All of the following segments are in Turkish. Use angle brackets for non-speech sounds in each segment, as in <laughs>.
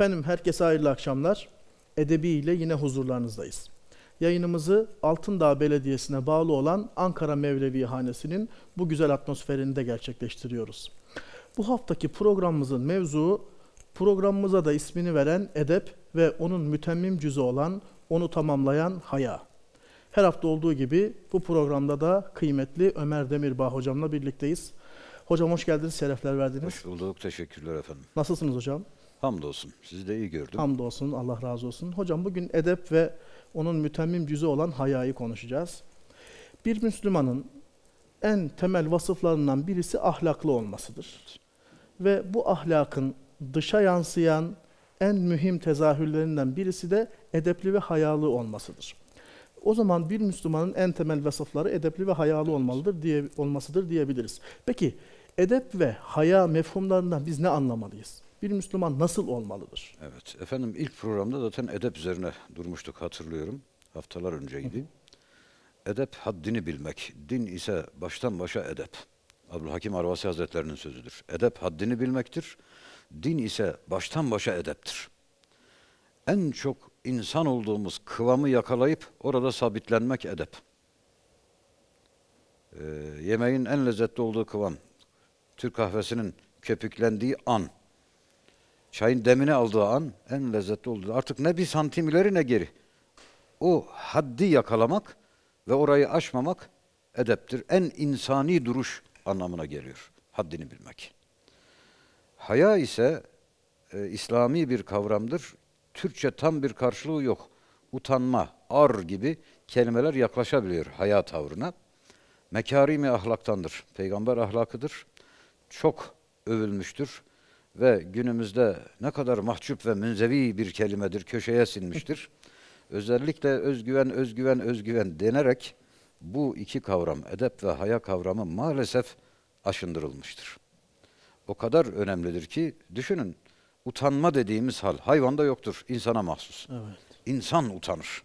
Efendim herkese hayırlı akşamlar. Edebi ile yine huzurlarınızdayız. Yayınımızı Altındağ Belediyesi'ne bağlı olan Ankara Mevlevi Hanesi'nin bu güzel atmosferinde gerçekleştiriyoruz. Bu haftaki programımızın mevzuu programımıza da ismini veren edep ve onun mütemmim cüzü olan, onu tamamlayan haya. Her hafta olduğu gibi bu programda da kıymetli Ömer Demirbağ hocamla birlikteyiz. Hocam hoş geldiniz, şerefler verdiniz. Hoş bulduk, teşekkürler efendim. Nasılsınız hocam? Hamdolsun. Sizi de iyi gördüm. Hamdolsun. Allah razı olsun. Hocam bugün edep ve onun mütemmim cüzü olan hayayı konuşacağız. Bir Müslümanın en temel vasıflarından birisi ahlaklı olmasıdır. Ve bu ahlakın dışa yansıyan en mühim tezahürlerinden birisi de edepli ve hayalı olmasıdır. O zaman bir Müslümanın en temel vasıfları edepli ve hayalı olmalıdır diye olmasıdır diyebiliriz. Peki edep ve haya mefhumlarından biz ne anlamalıyız? bir Müslüman nasıl olmalıdır? Evet efendim ilk programda zaten edep üzerine durmuştuk hatırlıyorum. Haftalar önceydi. Edep haddini bilmek. Din ise baştan başa edep. Abdülhakim Arvasi Hazretlerinin sözüdür. Edep haddini bilmektir. Din ise baştan başa edeptir. En çok insan olduğumuz kıvamı yakalayıp orada sabitlenmek edep. Ee, yemeğin en lezzetli olduğu kıvam, Türk kahvesinin köpüklendiği an, Çayın demini aldığı an en lezzetli oldu. Artık ne bir santim ileri ne geri. O haddi yakalamak ve orayı aşmamak edeptir. En insani duruş anlamına geliyor. Haddini bilmek. Haya ise e, İslami bir kavramdır. Türkçe tam bir karşılığı yok. Utanma, ar gibi kelimeler yaklaşabiliyor haya tavrına. Mekarimi ahlaktandır. Peygamber ahlakıdır. Çok övülmüştür ve günümüzde ne kadar mahcup ve münzevi bir kelimedir, köşeye sinmiştir. <laughs> Özellikle özgüven, özgüven, özgüven denerek bu iki kavram, edep ve haya kavramı maalesef aşındırılmıştır. O kadar önemlidir ki düşünün utanma dediğimiz hal hayvanda yoktur, insana mahsus. Evet. İnsan utanır.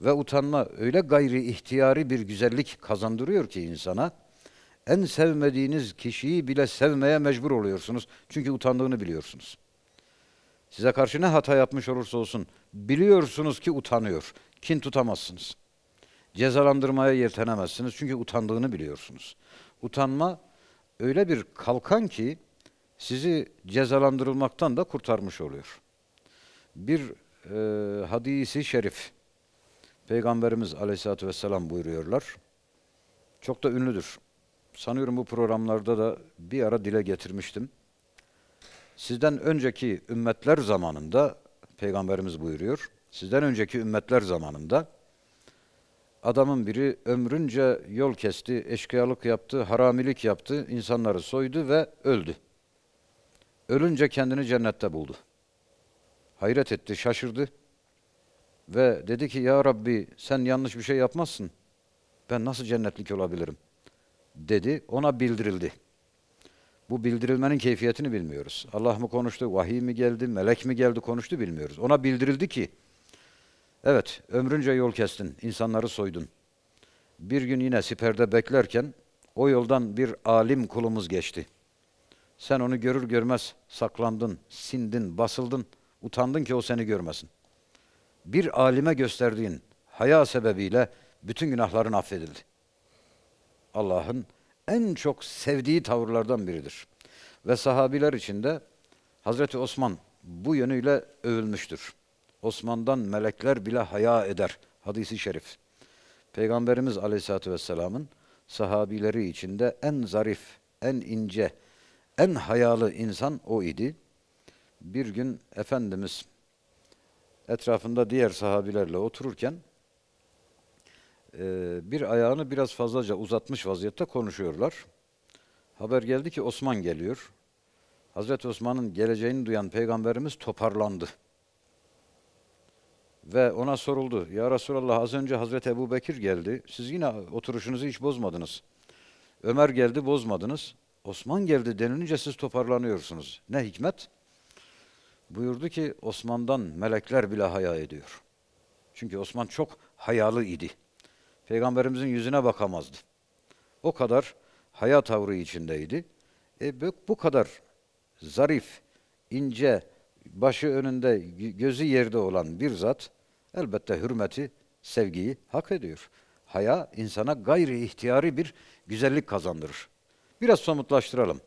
Ve utanma öyle gayri ihtiyari bir güzellik kazandırıyor ki insana en sevmediğiniz kişiyi bile sevmeye mecbur oluyorsunuz. Çünkü utandığını biliyorsunuz. Size karşı ne hata yapmış olursa olsun biliyorsunuz ki utanıyor. Kin tutamazsınız. Cezalandırmaya yeltenemezsiniz çünkü utandığını biliyorsunuz. Utanma öyle bir kalkan ki sizi cezalandırılmaktan da kurtarmış oluyor. Bir e, hadisi şerif Peygamberimiz Aleyhisselatü vesselam buyuruyorlar. Çok da ünlüdür sanıyorum bu programlarda da bir ara dile getirmiştim. Sizden önceki ümmetler zamanında peygamberimiz buyuruyor. Sizden önceki ümmetler zamanında adamın biri ömrünce yol kesti, eşkıyalık yaptı, haramilik yaptı, insanları soydu ve öldü. Ölünce kendini cennette buldu. Hayret etti, şaşırdı. Ve dedi ki ya Rabbi sen yanlış bir şey yapmazsın. Ben nasıl cennetlik olabilirim?'' dedi, ona bildirildi. Bu bildirilmenin keyfiyetini bilmiyoruz. Allah mı konuştu, vahiy mi geldi, melek mi geldi konuştu bilmiyoruz. Ona bildirildi ki, evet ömrünce yol kestin, insanları soydun. Bir gün yine siperde beklerken o yoldan bir alim kulumuz geçti. Sen onu görür görmez saklandın, sindin, basıldın, utandın ki o seni görmesin. Bir alime gösterdiğin haya sebebiyle bütün günahların affedildi. Allah'ın en çok sevdiği tavırlardan biridir. Ve sahabiler içinde Hazreti Osman bu yönüyle övülmüştür. Osman'dan melekler bile haya eder. Hadisi şerif. Peygamberimiz Aleyhisselatü Vesselam'ın sahabileri içinde en zarif, en ince, en hayalı insan o idi. Bir gün Efendimiz etrafında diğer sahabilerle otururken ee, bir ayağını biraz fazlaca uzatmış vaziyette konuşuyorlar. Haber geldi ki Osman geliyor. Hazreti Osman'ın geleceğini duyan peygamberimiz toparlandı. Ve ona soruldu. Ya Resulallah az önce Hazreti Ebu Bekir geldi. Siz yine oturuşunuzu hiç bozmadınız. Ömer geldi bozmadınız. Osman geldi denilince siz toparlanıyorsunuz. Ne hikmet? Buyurdu ki Osman'dan melekler bile haya ediyor. Çünkü Osman çok hayalı idi. Peygamberimizin yüzüne bakamazdı. O kadar haya tavrı içindeydi. E, bu kadar zarif, ince, başı önünde, gözü yerde olan bir zat elbette hürmeti, sevgiyi hak ediyor. Haya insana gayri ihtiyari bir güzellik kazandırır. Biraz somutlaştıralım.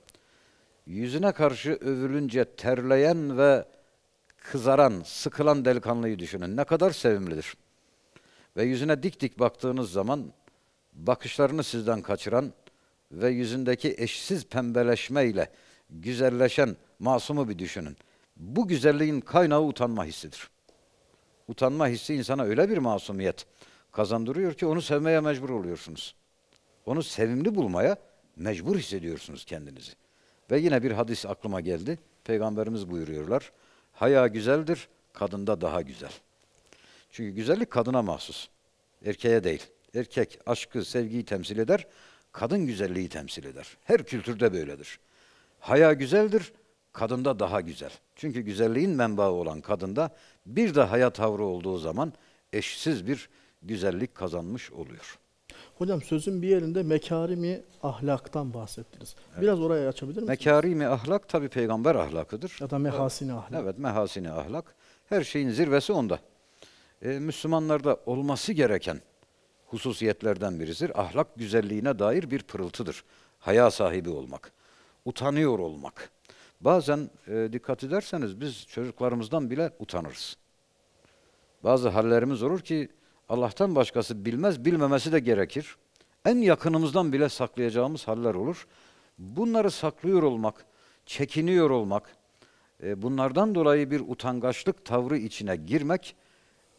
Yüzüne karşı övülünce terleyen ve kızaran, sıkılan delikanlıyı düşünün. Ne kadar sevimlidir ve yüzüne dik dik baktığınız zaman bakışlarını sizden kaçıran ve yüzündeki eşsiz pembeleşme ile güzelleşen masumu bir düşünün. Bu güzelliğin kaynağı utanma hissidir. Utanma hissi insana öyle bir masumiyet kazandırıyor ki onu sevmeye mecbur oluyorsunuz. Onu sevimli bulmaya mecbur hissediyorsunuz kendinizi. Ve yine bir hadis aklıma geldi. Peygamberimiz buyuruyorlar. Haya güzeldir, kadında daha güzel.'' Çünkü güzellik kadına mahsus. Erkeğe değil. Erkek aşkı, sevgiyi temsil eder. Kadın güzelliği temsil eder. Her kültürde böyledir. Haya güzeldir, kadında daha güzel. Çünkü güzelliğin menbaı olan kadında bir de haya tavrı olduğu zaman eşsiz bir güzellik kazanmış oluyor. Hocam sözün bir yerinde mekarimi ahlaktan bahsettiniz. Evet. Biraz oraya açabilir misiniz? Mekarimi ahlak tabi peygamber ahlakıdır. Ya da mehasini ahlak. Evet mehasini ahlak. Her şeyin zirvesi onda. E, Müslümanlarda olması gereken hususiyetlerden birisidir. Ahlak güzelliğine dair bir pırıltıdır. Haya sahibi olmak, utanıyor olmak. Bazen e, dikkat ederseniz biz çocuklarımızdan bile utanırız. Bazı hallerimiz olur ki Allah'tan başkası bilmez, bilmemesi de gerekir. En yakınımızdan bile saklayacağımız haller olur. Bunları saklıyor olmak, çekiniyor olmak, e, bunlardan dolayı bir utangaçlık tavrı içine girmek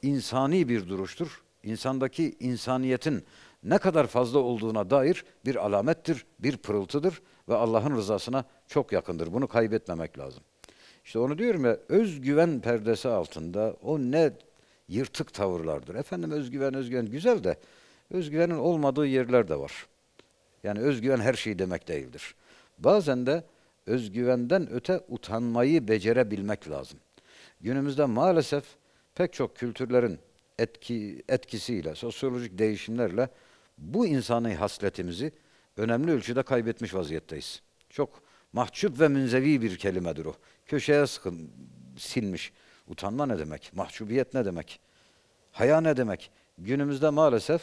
insani bir duruştur. İnsandaki insaniyetin ne kadar fazla olduğuna dair bir alamettir, bir pırıltıdır ve Allah'ın rızasına çok yakındır. Bunu kaybetmemek lazım. İşte onu diyorum ya özgüven perdesi altında o ne yırtık tavırlardır. Efendim özgüven özgüven güzel de özgüvenin olmadığı yerler de var. Yani özgüven her şey demek değildir. Bazen de özgüvenden öte utanmayı becerebilmek lazım. Günümüzde maalesef pek çok kültürlerin etki, etkisiyle, sosyolojik değişimlerle bu insani hasletimizi önemli ölçüde kaybetmiş vaziyetteyiz. Çok mahcup ve münzevi bir kelimedir o. Köşeye sıkın, silmiş. Utanma ne demek? Mahcubiyet ne demek? Haya ne demek? Günümüzde maalesef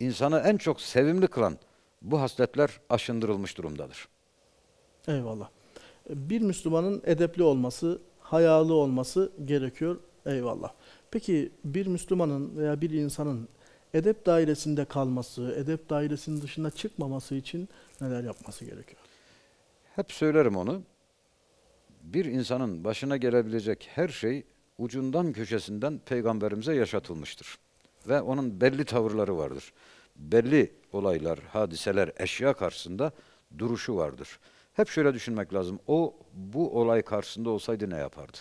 insanı en çok sevimli kılan bu hasletler aşındırılmış durumdadır. Eyvallah. Bir Müslümanın edepli olması, hayalı olması gerekiyor. Eyvallah. Peki bir Müslümanın veya bir insanın edep dairesinde kalması, edep dairesinin dışına çıkmaması için neler yapması gerekiyor? Hep söylerim onu. Bir insanın başına gelebilecek her şey ucundan köşesinden peygamberimize yaşatılmıştır. Ve onun belli tavırları vardır. Belli olaylar, hadiseler, eşya karşısında duruşu vardır. Hep şöyle düşünmek lazım. O bu olay karşısında olsaydı ne yapardı?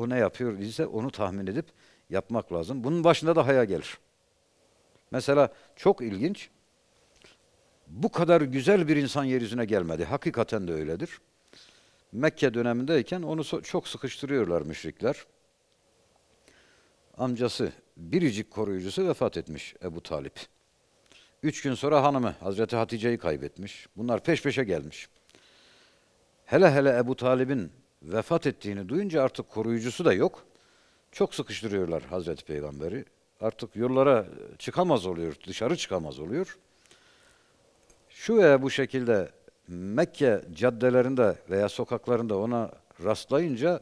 o ne yapıyor ise onu tahmin edip yapmak lazım. Bunun başında da haya gelir. Mesela çok ilginç. Bu kadar güzel bir insan yeryüzüne gelmedi. Hakikaten de öyledir. Mekke dönemindeyken onu çok sıkıştırıyorlar müşrikler. Amcası, biricik koruyucusu vefat etmiş Ebu Talip. Üç gün sonra hanımı Hazreti Hatice'yi kaybetmiş. Bunlar peş peşe gelmiş. Hele hele Ebu Talib'in vefat ettiğini duyunca artık koruyucusu da yok. Çok sıkıştırıyorlar Hazreti Peygamber'i. Artık yollara çıkamaz oluyor, dışarı çıkamaz oluyor. Şu veya bu şekilde Mekke caddelerinde veya sokaklarında ona rastlayınca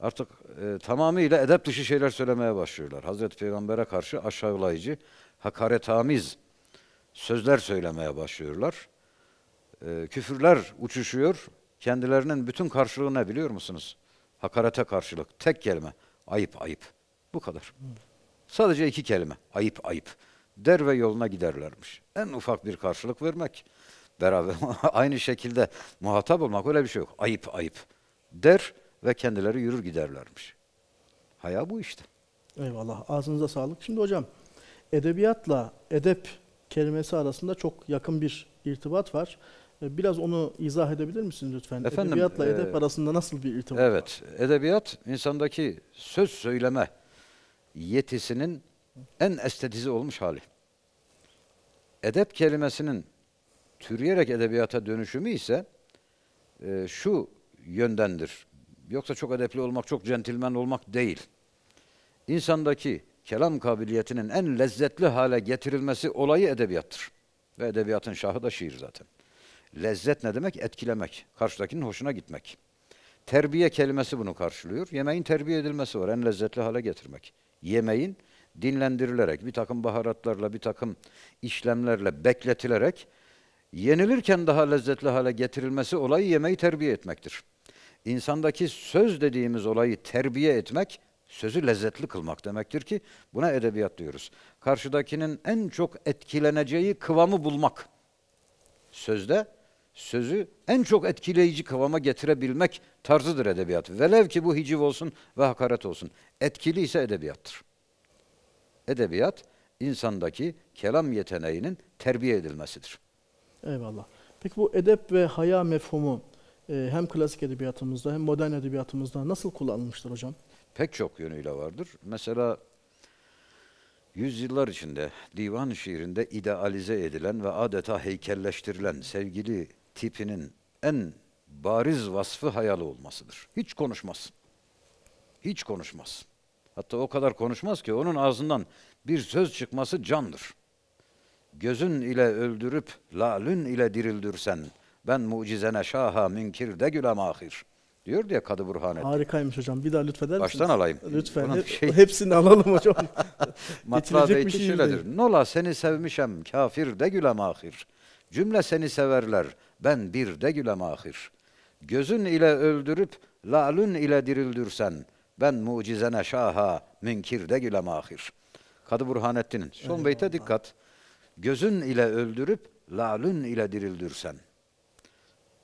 artık e, tamamıyla edep dışı şeyler söylemeye başlıyorlar. Hazreti Peygamber'e karşı aşağılayıcı, hakaretamiz sözler söylemeye başlıyorlar. E, küfürler uçuşuyor kendilerinin bütün karşılığı ne biliyor musunuz? Hakarete karşılık tek kelime ayıp ayıp. Bu kadar. Sadece iki kelime ayıp ayıp. Der ve yoluna giderlermiş. En ufak bir karşılık vermek. Beraber <laughs> aynı şekilde muhatap olmak öyle bir şey yok. Ayıp ayıp. Der ve kendileri yürür giderlermiş. Haya bu işte. Eyvallah. Ağzınıza sağlık. Şimdi hocam edebiyatla edep kelimesi arasında çok yakın bir irtibat var. Biraz onu izah edebilir misiniz lütfen? Efendim, Edebiyatla e, edep arasında nasıl bir irtibat evet, var? Evet, edebiyat insandaki söz söyleme yetisinin en estetize olmuş hali. Edep kelimesinin türeyerek edebiyata dönüşümü ise e, şu yöndendir. Yoksa çok edepli olmak, çok centilmen olmak değil. İnsandaki kelam kabiliyetinin en lezzetli hale getirilmesi olayı edebiyattır. Ve edebiyatın şahı da şiir zaten. Lezzet ne demek? Etkilemek. Karşıdakinin hoşuna gitmek. Terbiye kelimesi bunu karşılıyor. Yemeğin terbiye edilmesi var. En lezzetli hale getirmek. Yemeğin dinlendirilerek, bir takım baharatlarla, bir takım işlemlerle bekletilerek yenilirken daha lezzetli hale getirilmesi olayı yemeği terbiye etmektir. İnsandaki söz dediğimiz olayı terbiye etmek, sözü lezzetli kılmak demektir ki buna edebiyat diyoruz. Karşıdakinin en çok etkileneceği kıvamı bulmak. Sözde sözü en çok etkileyici kıvama getirebilmek tarzıdır edebiyat. Velev ki bu hiciv olsun ve hakaret olsun. Etkili ise edebiyattır. Edebiyat, insandaki kelam yeteneğinin terbiye edilmesidir. Eyvallah. Peki bu edep ve haya mefhumu e, hem klasik edebiyatımızda hem modern edebiyatımızda nasıl kullanılmıştır hocam? Pek çok yönüyle vardır. Mesela yüzyıllar içinde divan şiirinde idealize edilen ve adeta heykelleştirilen sevgili tipinin en bariz vasfı hayal olmasıdır. Hiç konuşmaz. Hiç konuşmaz. Hatta o kadar konuşmaz ki onun ağzından bir söz çıkması candır. Gözün ile öldürüp lalün ile dirildürsen ben mucizene şaha münkir de gülem ahir. Diyor diye Kadı Burhanet. Harikaymış hocam. Bir daha lütfeder misiniz? Baştan alayım. Lütfen. E, şey... Hepsini alalım hocam. <laughs> Matra beyti şey şöyledir. Nola seni sevmişem kafir de gülem ahir. Cümle seni severler ben bir de güle mahir. Gözün ile öldürüp lalün ile dirildürsen ben mucizene şaha münkir de güle mahir. Kadı Burhanettin'in. Son Eyvallah. beyte dikkat. Gözün ile öldürüp lalün ile dirildürsen.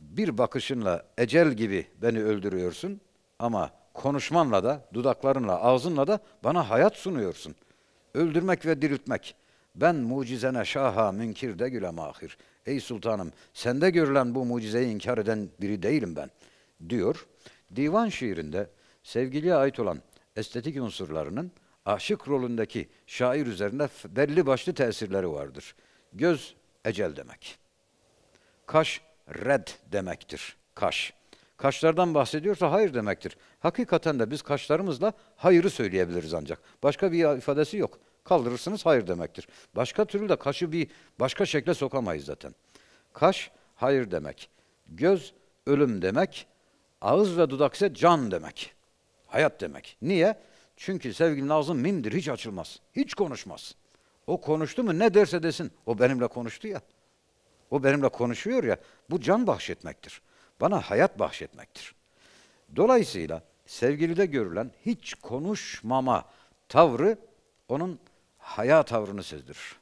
Bir bakışınla ecel gibi beni öldürüyorsun ama konuşmanla da, dudaklarınla, ağzınla da bana hayat sunuyorsun. Öldürmek ve diriltmek. Ben mucizene şaha münkir de güle mahir. Ey sultanım sende görülen bu mucizeyi inkar eden biri değilim ben diyor. Divan şiirinde sevgiliye ait olan estetik unsurlarının aşık rolündeki şair üzerinde belli başlı tesirleri vardır. Göz ecel demek. Kaş red demektir. Kaş. Kaşlardan bahsediyorsa hayır demektir. Hakikaten de biz kaşlarımızla hayırı söyleyebiliriz ancak. Başka bir ifadesi yok. Kaldırırsınız hayır demektir. Başka türlü de kaşı bir başka şekle sokamayız zaten. Kaş hayır demek. Göz ölüm demek. Ağız ve dudak ise can demek. Hayat demek. Niye? Çünkü sevgili Nazım mimdir, hiç açılmaz. Hiç konuşmaz. O konuştu mu ne derse desin. O benimle konuştu ya. O benimle konuşuyor ya. Bu can bahşetmektir. Bana hayat bahşetmektir. Dolayısıyla sevgilide görülen hiç konuşmama tavrı onun haya tavrını sezdirir.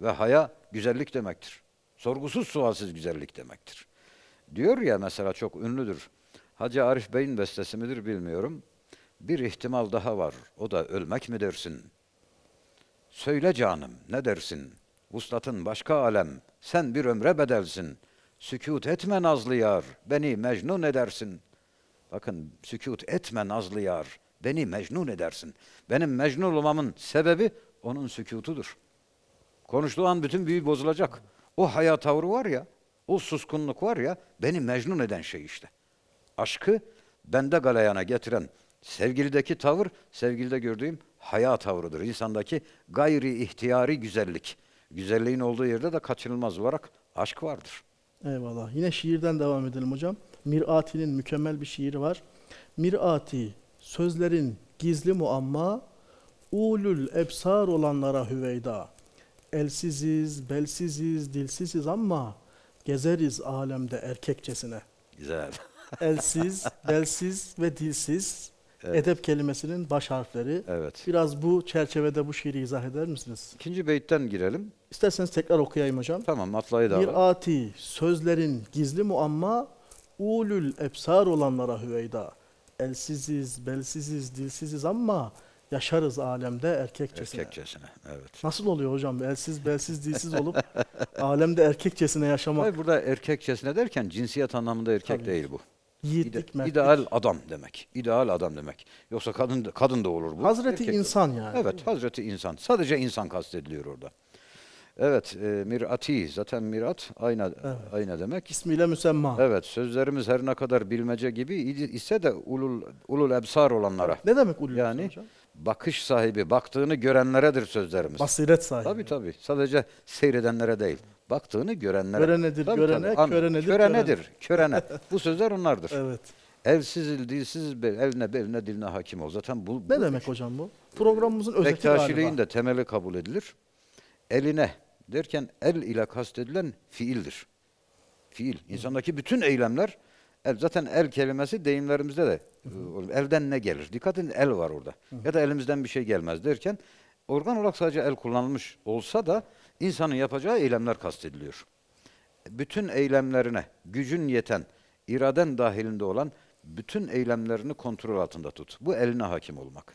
Ve haya güzellik demektir. Sorgusuz sualsiz güzellik demektir. Diyor ya mesela çok ünlüdür. Hacı Arif Bey'in bestesi midir bilmiyorum. Bir ihtimal daha var. O da ölmek mi dersin? Söyle canım ne dersin? Vuslatın başka alem. Sen bir ömre bedelsin. Sükut etme nazlı yar. Beni mecnun edersin. Bakın sükut etme nazlı yar. Beni mecnun edersin. Benim mecnun olmamın sebebi onun sükutudur. Konuştuğu an bütün büyü bozulacak. O haya tavrı var ya, o suskunluk var ya, beni mecnun eden şey işte. Aşkı bende galayana getiren sevgilideki tavır, sevgilide gördüğüm haya tavrıdır. İnsandaki gayri ihtiyari güzellik. Güzelliğin olduğu yerde de kaçınılmaz olarak aşk vardır. Eyvallah. Yine şiirden devam edelim hocam. Mirati'nin mükemmel bir şiiri var. Mirati, sözlerin gizli muamma, ulul ebsar olanlara Hüveyda. Elsiziz, belsiziz, dilsiziz ama gezeriz alemde erkekçesine. Güzel. <laughs> Elsiz, belsiz ve dilsiz Evet. Edep kelimesinin baş harfleri. Evet. Biraz bu çerçevede bu şiiri izah eder misiniz? İkinci beytten girelim. İsterseniz tekrar okuyayım hocam. Tamam atlayı da Bir ati sözlerin gizli muamma ulul ebsar olanlara hüveyda. Elsiziz, belsiziz, dilsiziz ama yaşarız alemde erkekçesine. Erkekçesine, evet. Nasıl oluyor hocam? Elsiz, belsiz, dilsiz olup alemde erkekçesine yaşamak. Hayır, burada erkekçesine derken cinsiyet anlamında erkek Tabii. değil bu. Yiğitlik, İde, ideal adam demek. İdeal adam demek. Yoksa kadın kadın da olur bu. Hazreti erkek insan olur. yani. Evet, Hazreti insan. Sadece insan kastediliyor orada. Evet, e, mirati zaten mirat ayna evet. ayna demek. İsmiyle müsemma. Evet, sözlerimiz her ne kadar bilmece gibi ise de ulul ulul ebsar olanlara. Ne demek ulul? Yani hocam? bakış sahibi, baktığını görenleredir sözlerimiz. Basiret sahibi. Tabii tabii. Sadece seyredenlere değil. Baktığını görenlere. Görenedir, tabii, görene, tabii. körenedir. Körenedir, körene. <laughs> Bu sözler onlardır. Evet. Evsiz, dilsiz, evne, beline, diline hakim ol. Zaten bu... Ne bu demek hocam bu? Programımızın özeti Bektaşiliğin galiba. de temeli kabul edilir. Eline derken el ile kastedilen fiildir. Fiil. İnsandaki bütün eylemler El, zaten el kelimesi deyimlerimizde de hı hı. E, elden ne gelir? Dikkat edin el var orada. Hı hı. Ya da elimizden bir şey gelmez derken organ olarak sadece el kullanılmış olsa da insanın yapacağı eylemler kastediliyor. Bütün eylemlerine gücün yeten, iraden dahilinde olan bütün eylemlerini kontrol altında tut. Bu eline hakim olmak.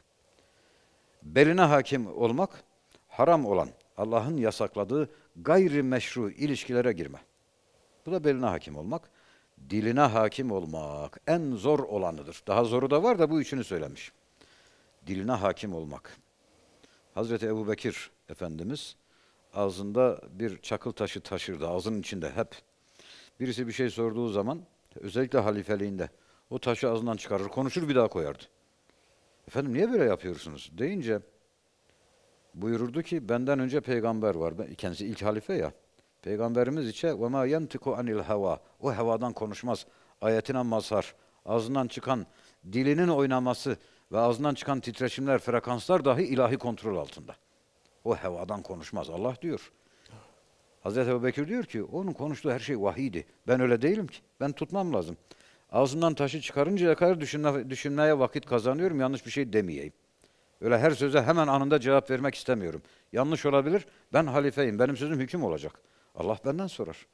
Beline hakim olmak, haram olan, Allah'ın yasakladığı gayri meşru ilişkilere girme. Bu da beline hakim olmak diline hakim olmak en zor olanıdır. Daha zoru da var da bu üçünü söylemiş. Diline hakim olmak. Hazreti Ebu Bekir Efendimiz ağzında bir çakıl taşı taşırdı. Ağzının içinde hep. Birisi bir şey sorduğu zaman özellikle halifeliğinde o taşı ağzından çıkarır, konuşur bir daha koyardı. Efendim niye böyle yapıyorsunuz? Deyince buyururdu ki benden önce peygamber var. Kendisi ilk halife ya. Peygamberimiz içe ve ma yentiku anil hava. O havadan konuşmaz. Ayetine mazhar. Ağzından çıkan dilinin oynaması ve ağzından çıkan titreşimler, frekanslar dahi ilahi kontrol altında. O havadan konuşmaz. Allah diyor. Hazreti Bekir diyor ki onun konuştuğu her şey vahiydi. Ben öyle değilim ki. Ben tutmam lazım. Ağzından taşı çıkarıncaya kadar düşünme, düşünmeye vakit kazanıyorum. Yanlış bir şey demeyeyim. Öyle her söze hemen anında cevap vermek istemiyorum. Yanlış olabilir. Ben halifeyim. Benim sözüm hüküm olacak. Allah benden sorar.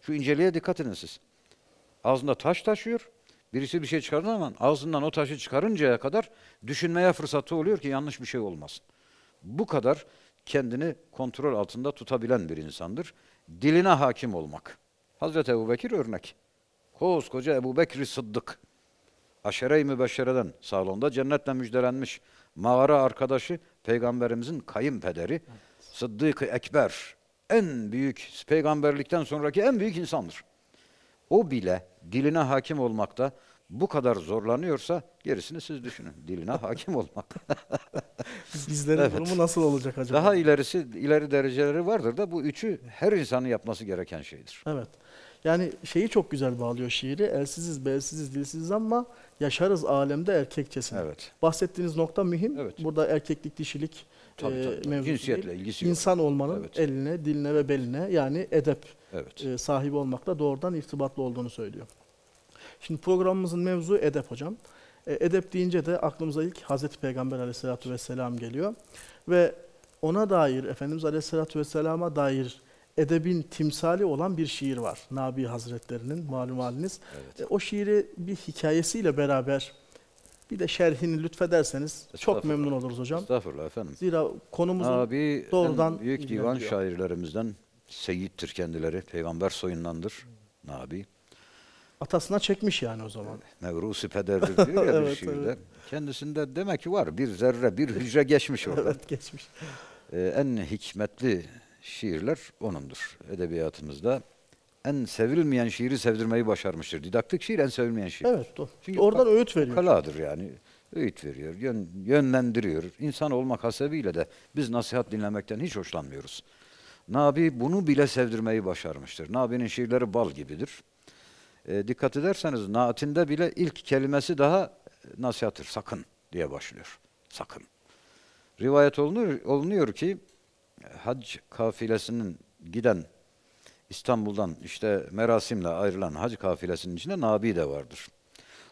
Şu inceliğe dikkat edin siz. Ağzında taş taşıyor. Birisi bir şey çıkardığı zaman ağzından o taşı çıkarıncaya kadar düşünmeye fırsatı oluyor ki yanlış bir şey olmasın. Bu kadar kendini kontrol altında tutabilen bir insandır. Diline hakim olmak. Hazreti Ebu Bekir örnek. Koskoca Ebu Bekir Sıddık. Aşere-i Mübeşşere'den salonda cennetle müjdelenmiş mağara arkadaşı Peygamberimizin kayınpederi evet. Sıddık-ı Ekber en büyük, peygamberlikten sonraki en büyük insandır. O bile diline hakim olmakta bu kadar zorlanıyorsa gerisini siz düşünün. Diline hakim olmak. <laughs> Bizlerin evet. durumu nasıl olacak acaba? Daha ilerisi, ileri dereceleri vardır da bu üçü her insanın yapması gereken şeydir. Evet. Yani şeyi çok güzel bağlıyor şiiri. Elsiziz, belsiziz, dilsiziz ama yaşarız alemde erkekçesine. Evet. Bahsettiğiniz nokta mühim. Evet. Burada erkeklik, dişilik tabii, e, tabii, Cinsiyetle değil. ilgisi yok. İnsan olmanın evet. eline, diline ve beline yani edep evet. e, sahibi olmakla doğrudan irtibatlı olduğunu söylüyor. Şimdi programımızın mevzu edep hocam. E, edep deyince de aklımıza ilk Hazreti Peygamber aleyhissalatü vesselam geliyor. Ve ona dair, Efendimiz aleyhissalatü vesselama dair edebin timsali olan bir şiir var. Nabi Hazretleri'nin malum haliniz. Evet. E, o şiiri bir hikayesiyle beraber bir de şerhini lütfederseniz çok memnun oluruz hocam. Estağfurullah efendim. Zira konumuzun Abi, doğrudan... büyük divan şairlerimizden seyittir kendileri. Peygamber soyundandır Nabi. Atasına çekmiş yani o zaman. Nevrusi pederdir diyor ya <laughs> evet, bir şiirde. Evet. Kendisinde demek ki var bir zerre, bir hücre geçmiş orada. <laughs> evet geçmiş. Ee, en hikmetli şiirler onundur. Edebiyatımızda en sevilmeyen şiiri sevdirmeyi başarmıştır. Didaktik şiir en sevilmeyen şiir. Evet doğru. Çünkü Oradan öğüt veriyor. Kaladır yani. Öğüt veriyor, yön, yönlendiriyor. İnsan olmak hasebiyle de biz nasihat dinlemekten hiç hoşlanmıyoruz. Nabi bunu bile sevdirmeyi başarmıştır. Nabi'nin şiirleri bal gibidir. E, dikkat ederseniz naatinde bile ilk kelimesi daha e, nasihattır. Sakın diye başlıyor. Sakın. Rivayet olunur, olunuyor ki hac kafilesinin giden İstanbul'dan işte merasimle ayrılan hac kafilesinin içinde nabi de vardır.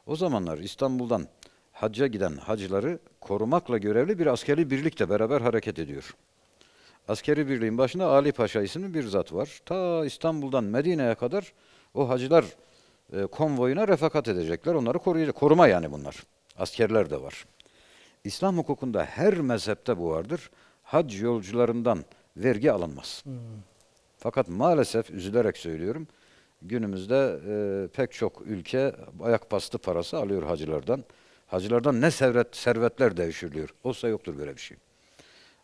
O zamanlar İstanbul'dan hacca giden hacıları korumakla görevli bir askeri birlikte beraber hareket ediyor. Askeri birliğin başında Ali Paşa isimli bir zat var. Ta İstanbul'dan Medine'ye kadar o hacılar e, konvoyuna refakat edecekler. Onları koruyacak. Koruma yani bunlar. Askerler de var. İslam hukukunda her mezhepte bu vardır hac yolcularından vergi alınmaz. Fakat maalesef üzülerek söylüyorum günümüzde e, pek çok ülke ayak bastı parası alıyor hacılardan. Hacılardan ne servet, servetler devşiriliyor. Olsa yoktur böyle bir şey.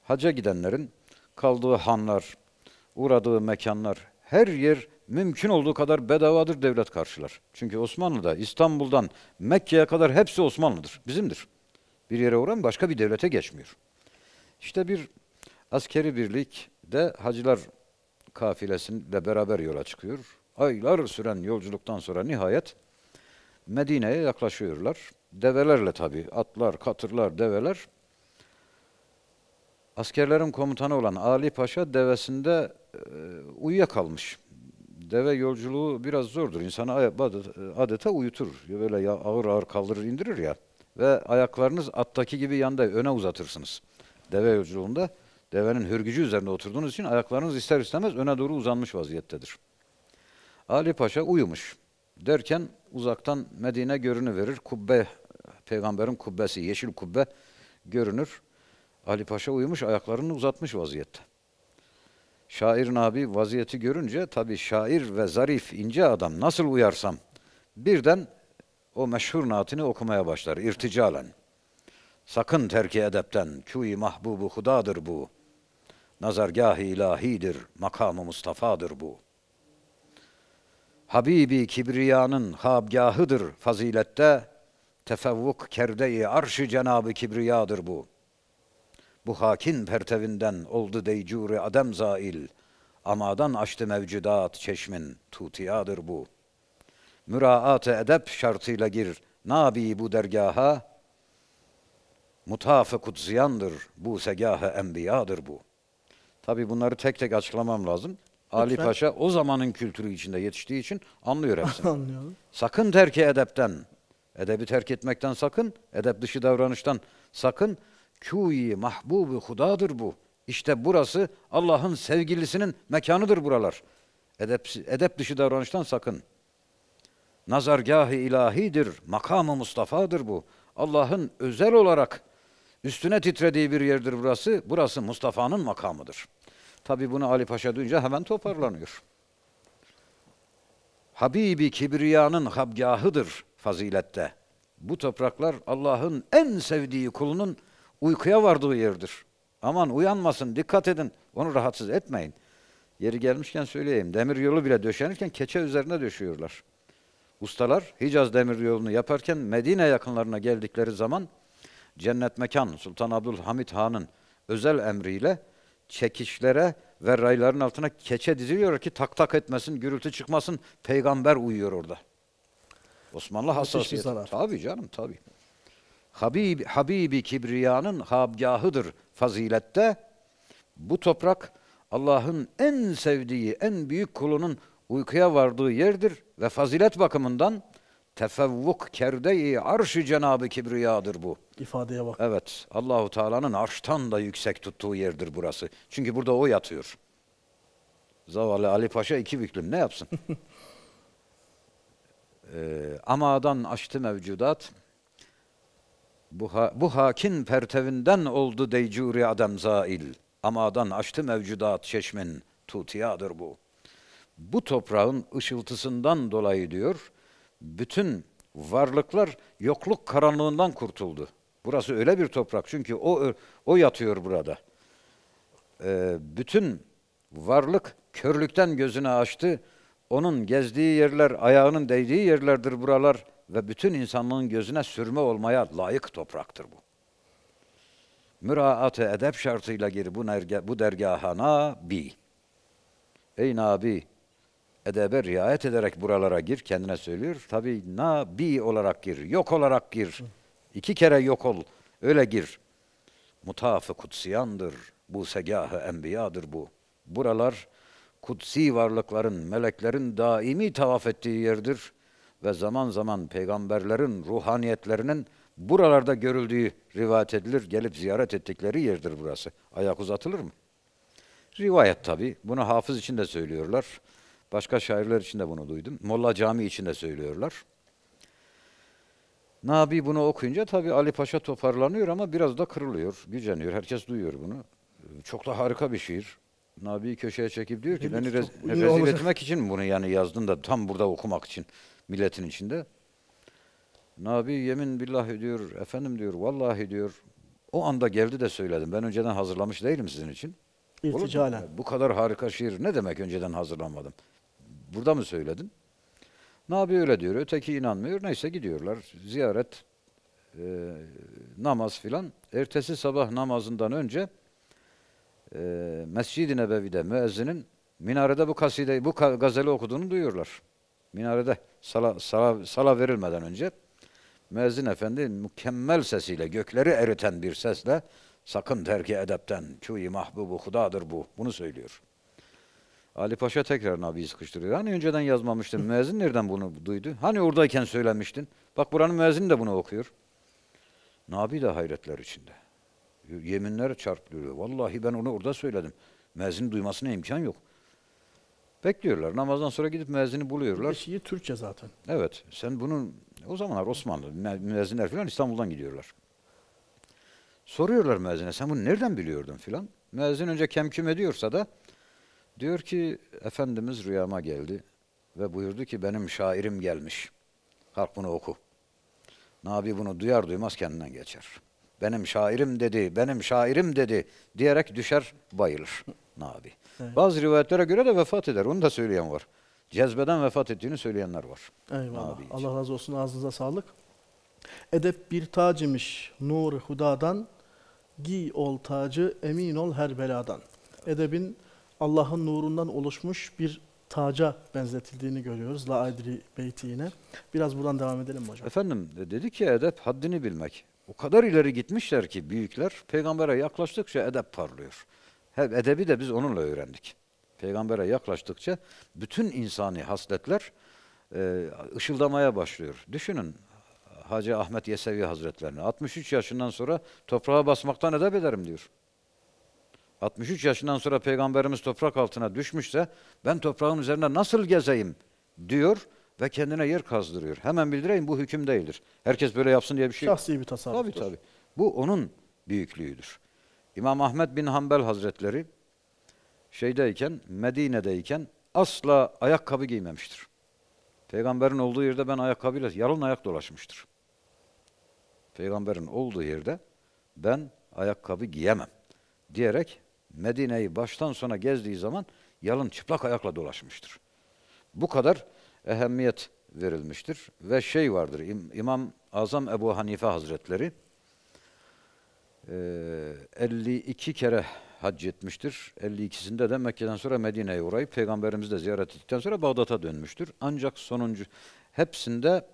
Haca gidenlerin kaldığı hanlar, uğradığı mekanlar, her yer mümkün olduğu kadar bedavadır devlet karşılar. Çünkü Osmanlı'da İstanbul'dan Mekke'ye kadar hepsi Osmanlı'dır, bizimdir. Bir yere uğram, başka bir devlete geçmiyor. İşte bir askeri birlik de hacılar kafilesiyle beraber yola çıkıyor. Aylar süren yolculuktan sonra nihayet Medine'ye yaklaşıyorlar. Develerle tabi, atlar, katırlar, develer. Askerlerin komutanı olan Ali Paşa devesinde e, uyuyakalmış. Deve yolculuğu biraz zordur. İnsanı adeta uyutur. Böyle ağır ağır kaldırır indirir ya. Ve ayaklarınız attaki gibi yanda öne uzatırsınız deve yolculuğunda devenin hürgücü üzerinde oturduğunuz için ayaklarınız ister istemez öne doğru uzanmış vaziyettedir. Ali Paşa uyumuş. Derken uzaktan Medine görünüverir. Kubbe, peygamberin kubbesi, yeşil kubbe görünür. Ali Paşa uyumuş, ayaklarını uzatmış vaziyette. Şair Nabi vaziyeti görünce tabii şair ve zarif ince adam nasıl uyarsam birden o meşhur naatini okumaya başlar irticalen. Sakın terki edepten, küy mahbubu hudadır bu. Nazargah-ı ilahidir, makamı Mustafa'dır bu. Habibi Kibriya'nın habgahıdır fazilette, tefevvuk kerdeyi Arşı Cenabı Kibriya'dır bu. Bu hakin pertevinden oldu deycuri adem zail, amadan açtı mevcudat çeşmin tutiyadır bu. Müraat-ı edep şartıyla gir, nabi bu dergaha, Mutaf-ı Bu segah-ı enbiyadır bu. Tabi bunları tek tek açıklamam lazım. Ali Paşa o zamanın kültürü içinde yetiştiği için anlıyor hepsini. <laughs> Anlıyorum. Sakın terki edepten, edebi terk etmekten sakın, edep dışı davranıştan sakın. Kûyi mahbubu hudadır bu. İşte burası Allah'ın sevgilisinin mekanıdır buralar. Edep, edep dışı davranıştan sakın. Nazargâh-ı ilahidir, makamı Mustafa'dır bu. Allah'ın özel olarak Üstüne titrediği bir yerdir burası. Burası Mustafa'nın makamıdır. Tabi bunu Ali Paşa duyunca hemen toparlanıyor. Habibi Kibriya'nın habgahıdır fazilette. Bu topraklar Allah'ın en sevdiği kulunun uykuya vardığı yerdir. Aman uyanmasın, dikkat edin, onu rahatsız etmeyin. Yeri gelmişken söyleyeyim, demir yolu bile döşenirken keçe üzerine döşüyorlar. Ustalar Hicaz demir yolunu yaparken Medine yakınlarına geldikleri zaman Cennet Mekan Sultan Abdülhamit Han'ın özel emriyle çekişlere ve rayların altına keçe diziliyor ki tak tak etmesin, gürültü çıkmasın. Peygamber uyuyor orada. Osmanlı hassasiyeti. Tabii canım tabii. Habib, Habibi Kibriya'nın habgahıdır fazilette. Bu toprak Allah'ın en sevdiği, en büyük kulunun uykuya vardığı yerdir ve fazilet bakımından tefevvuk kerde-i arş-ı Cenab-ı Kibriya'dır bu. İfadeye bak. Evet. Allahu Teala'nın arştan da yüksek tuttuğu yerdir burası. Çünkü burada o yatıyor. Zavallı Ali Paşa iki büklüm ne yapsın? <laughs> ee, amadan açtı mevcudat. Bu, ha, bu hakin pertevinden oldu deycuri adam zail. Amadan açtı mevcudat çeşmin tutiyadır bu. Bu toprağın ışıltısından dolayı diyor, bütün varlıklar yokluk karanlığından kurtuldu. Burası öyle bir toprak çünkü o o yatıyor burada. Ee, bütün varlık körlükten gözünü açtı. Onun gezdiği yerler, ayağının değdiği yerlerdir buralar ve bütün insanlığın gözüne sürme olmaya layık topraktır bu. Müraat-ı edep şartıyla gir bu, nerge, bu dergahana bi. Ey Nabi, edebe riayet ederek buralara gir kendine söylüyor. Tabi nabi olarak gir, yok olarak gir. İki kere yok ol, öyle gir. Mutafı kutsiyandır, bu segahı enbiyadır bu. Buralar kutsi varlıkların, meleklerin daimi tavaf ettiği yerdir ve zaman zaman peygamberlerin ruhaniyetlerinin buralarda görüldüğü rivayet edilir. Gelip ziyaret ettikleri yerdir burası. Ayak uzatılır mı? Rivayet tabi. Bunu hafız için de söylüyorlar. Başka şairler için de bunu duydum. Molla Cami için de söylüyorlar. Nabi bunu okuyunca tabi Ali Paşa toparlanıyor ama biraz da kırılıyor, güceniyor. Herkes duyuyor bunu. Çok da harika bir şiir. Nabi'yi köşeye çekip diyor ki beni rez rezil olacak. etmek için mi bunu yani yazdın da tam burada okumak için milletin içinde. Nabi yemin billah diyor, efendim diyor, vallahi diyor. O anda geldi de söyledim. Ben önceden hazırlamış değilim sizin için. İlticalen. Bu kadar harika şiir ne demek önceden hazırlanmadım? Burada mı söyledin? Nabi öyle diyor. Öteki inanmıyor. Neyse gidiyorlar. Ziyaret, e, namaz filan. Ertesi sabah namazından önce e, Mescid-i Nebevi'de müezzinin minarede bu kaside, bu gazeli okuduğunu duyuyorlar. Minarede sala, sala, sala verilmeden önce müezzin efendi mükemmel sesiyle, gökleri eriten bir sesle sakın terki edepten, küyü mahbubu hudadır bu, bunu söylüyor. Ali Paşa tekrar Nabi'yi sıkıştırıyor. Hani önceden yazmamıştın? Müezzin nereden bunu duydu? Hani oradayken söylemiştin? Bak buranın müezzini de bunu okuyor. Nabi de hayretler içinde. Yeminler çarpılıyor. Vallahi ben onu orada söyledim. Müezzini duymasına imkan yok. Bekliyorlar. Namazdan sonra gidip müezzini buluyorlar. Eşiği Türkçe zaten. Evet. Sen bunun o zamanlar Osmanlı müezzinler falan İstanbul'dan gidiyorlar. Soruyorlar müezzine sen bunu nereden biliyordun filan. Müezzin önce kemküm ediyorsa da Diyor ki Efendimiz rüyama geldi ve buyurdu ki benim şairim gelmiş. Halk bunu oku. Nabi bunu duyar duymaz kendinden geçer. Benim şairim dedi, benim şairim dedi diyerek düşer bayılır Nabi. Evet. Bazı rivayetlere göre de vefat eder. Onu da söyleyen var. Cezbeden vefat ettiğini söyleyenler var. Eyvallah. Nabi Allah razı olsun. Ağzınıza sağlık. Edep bir tacimiş nur hudadan, giy ol tacı emin ol her beladan. Edebin Allah'ın nurundan oluşmuş bir taca benzetildiğini görüyoruz. La adri beyti yine. Biraz buradan devam edelim hocam. Efendim dedi ki edep haddini bilmek. O kadar ileri gitmişler ki büyükler peygambere yaklaştıkça edep parlıyor. Hep edebi de biz onunla öğrendik. Peygambere yaklaştıkça bütün insani hasletler e, ışıldamaya başlıyor. Düşünün Hacı Ahmet Yesevi Hazretlerini 63 yaşından sonra toprağa basmaktan edep ederim diyor. 63 yaşından sonra peygamberimiz toprak altına düşmüşse ben toprağın üzerine nasıl gezeyim diyor ve kendine yer kazdırıyor. Hemen bildireyim bu hüküm değildir. Herkes böyle yapsın diye bir şey. Şahsi bir tasavvuftur. Tabii tabii. Bu onun büyüklüğüdür. İmam Ahmet bin Hanbel Hazretleri şeydeyken, Medine'deyken asla ayakkabı giymemiştir. Peygamberin olduğu yerde ben ayakkabıyla yalın ayak dolaşmıştır. Peygamberin olduğu yerde ben ayakkabı giyemem diyerek Medine'yi baştan sona gezdiği zaman yalın çıplak ayakla dolaşmıştır. Bu kadar ehemmiyet verilmiştir. Ve şey vardır, İm İmam Azam Ebu Hanife Hazretleri e, 52 kere hac etmiştir. 52'sinde de Mekke'den sonra Medine'ye uğrayıp Peygamberimizi de ziyaret ettikten sonra Bağdat'a dönmüştür. Ancak sonuncu hepsinde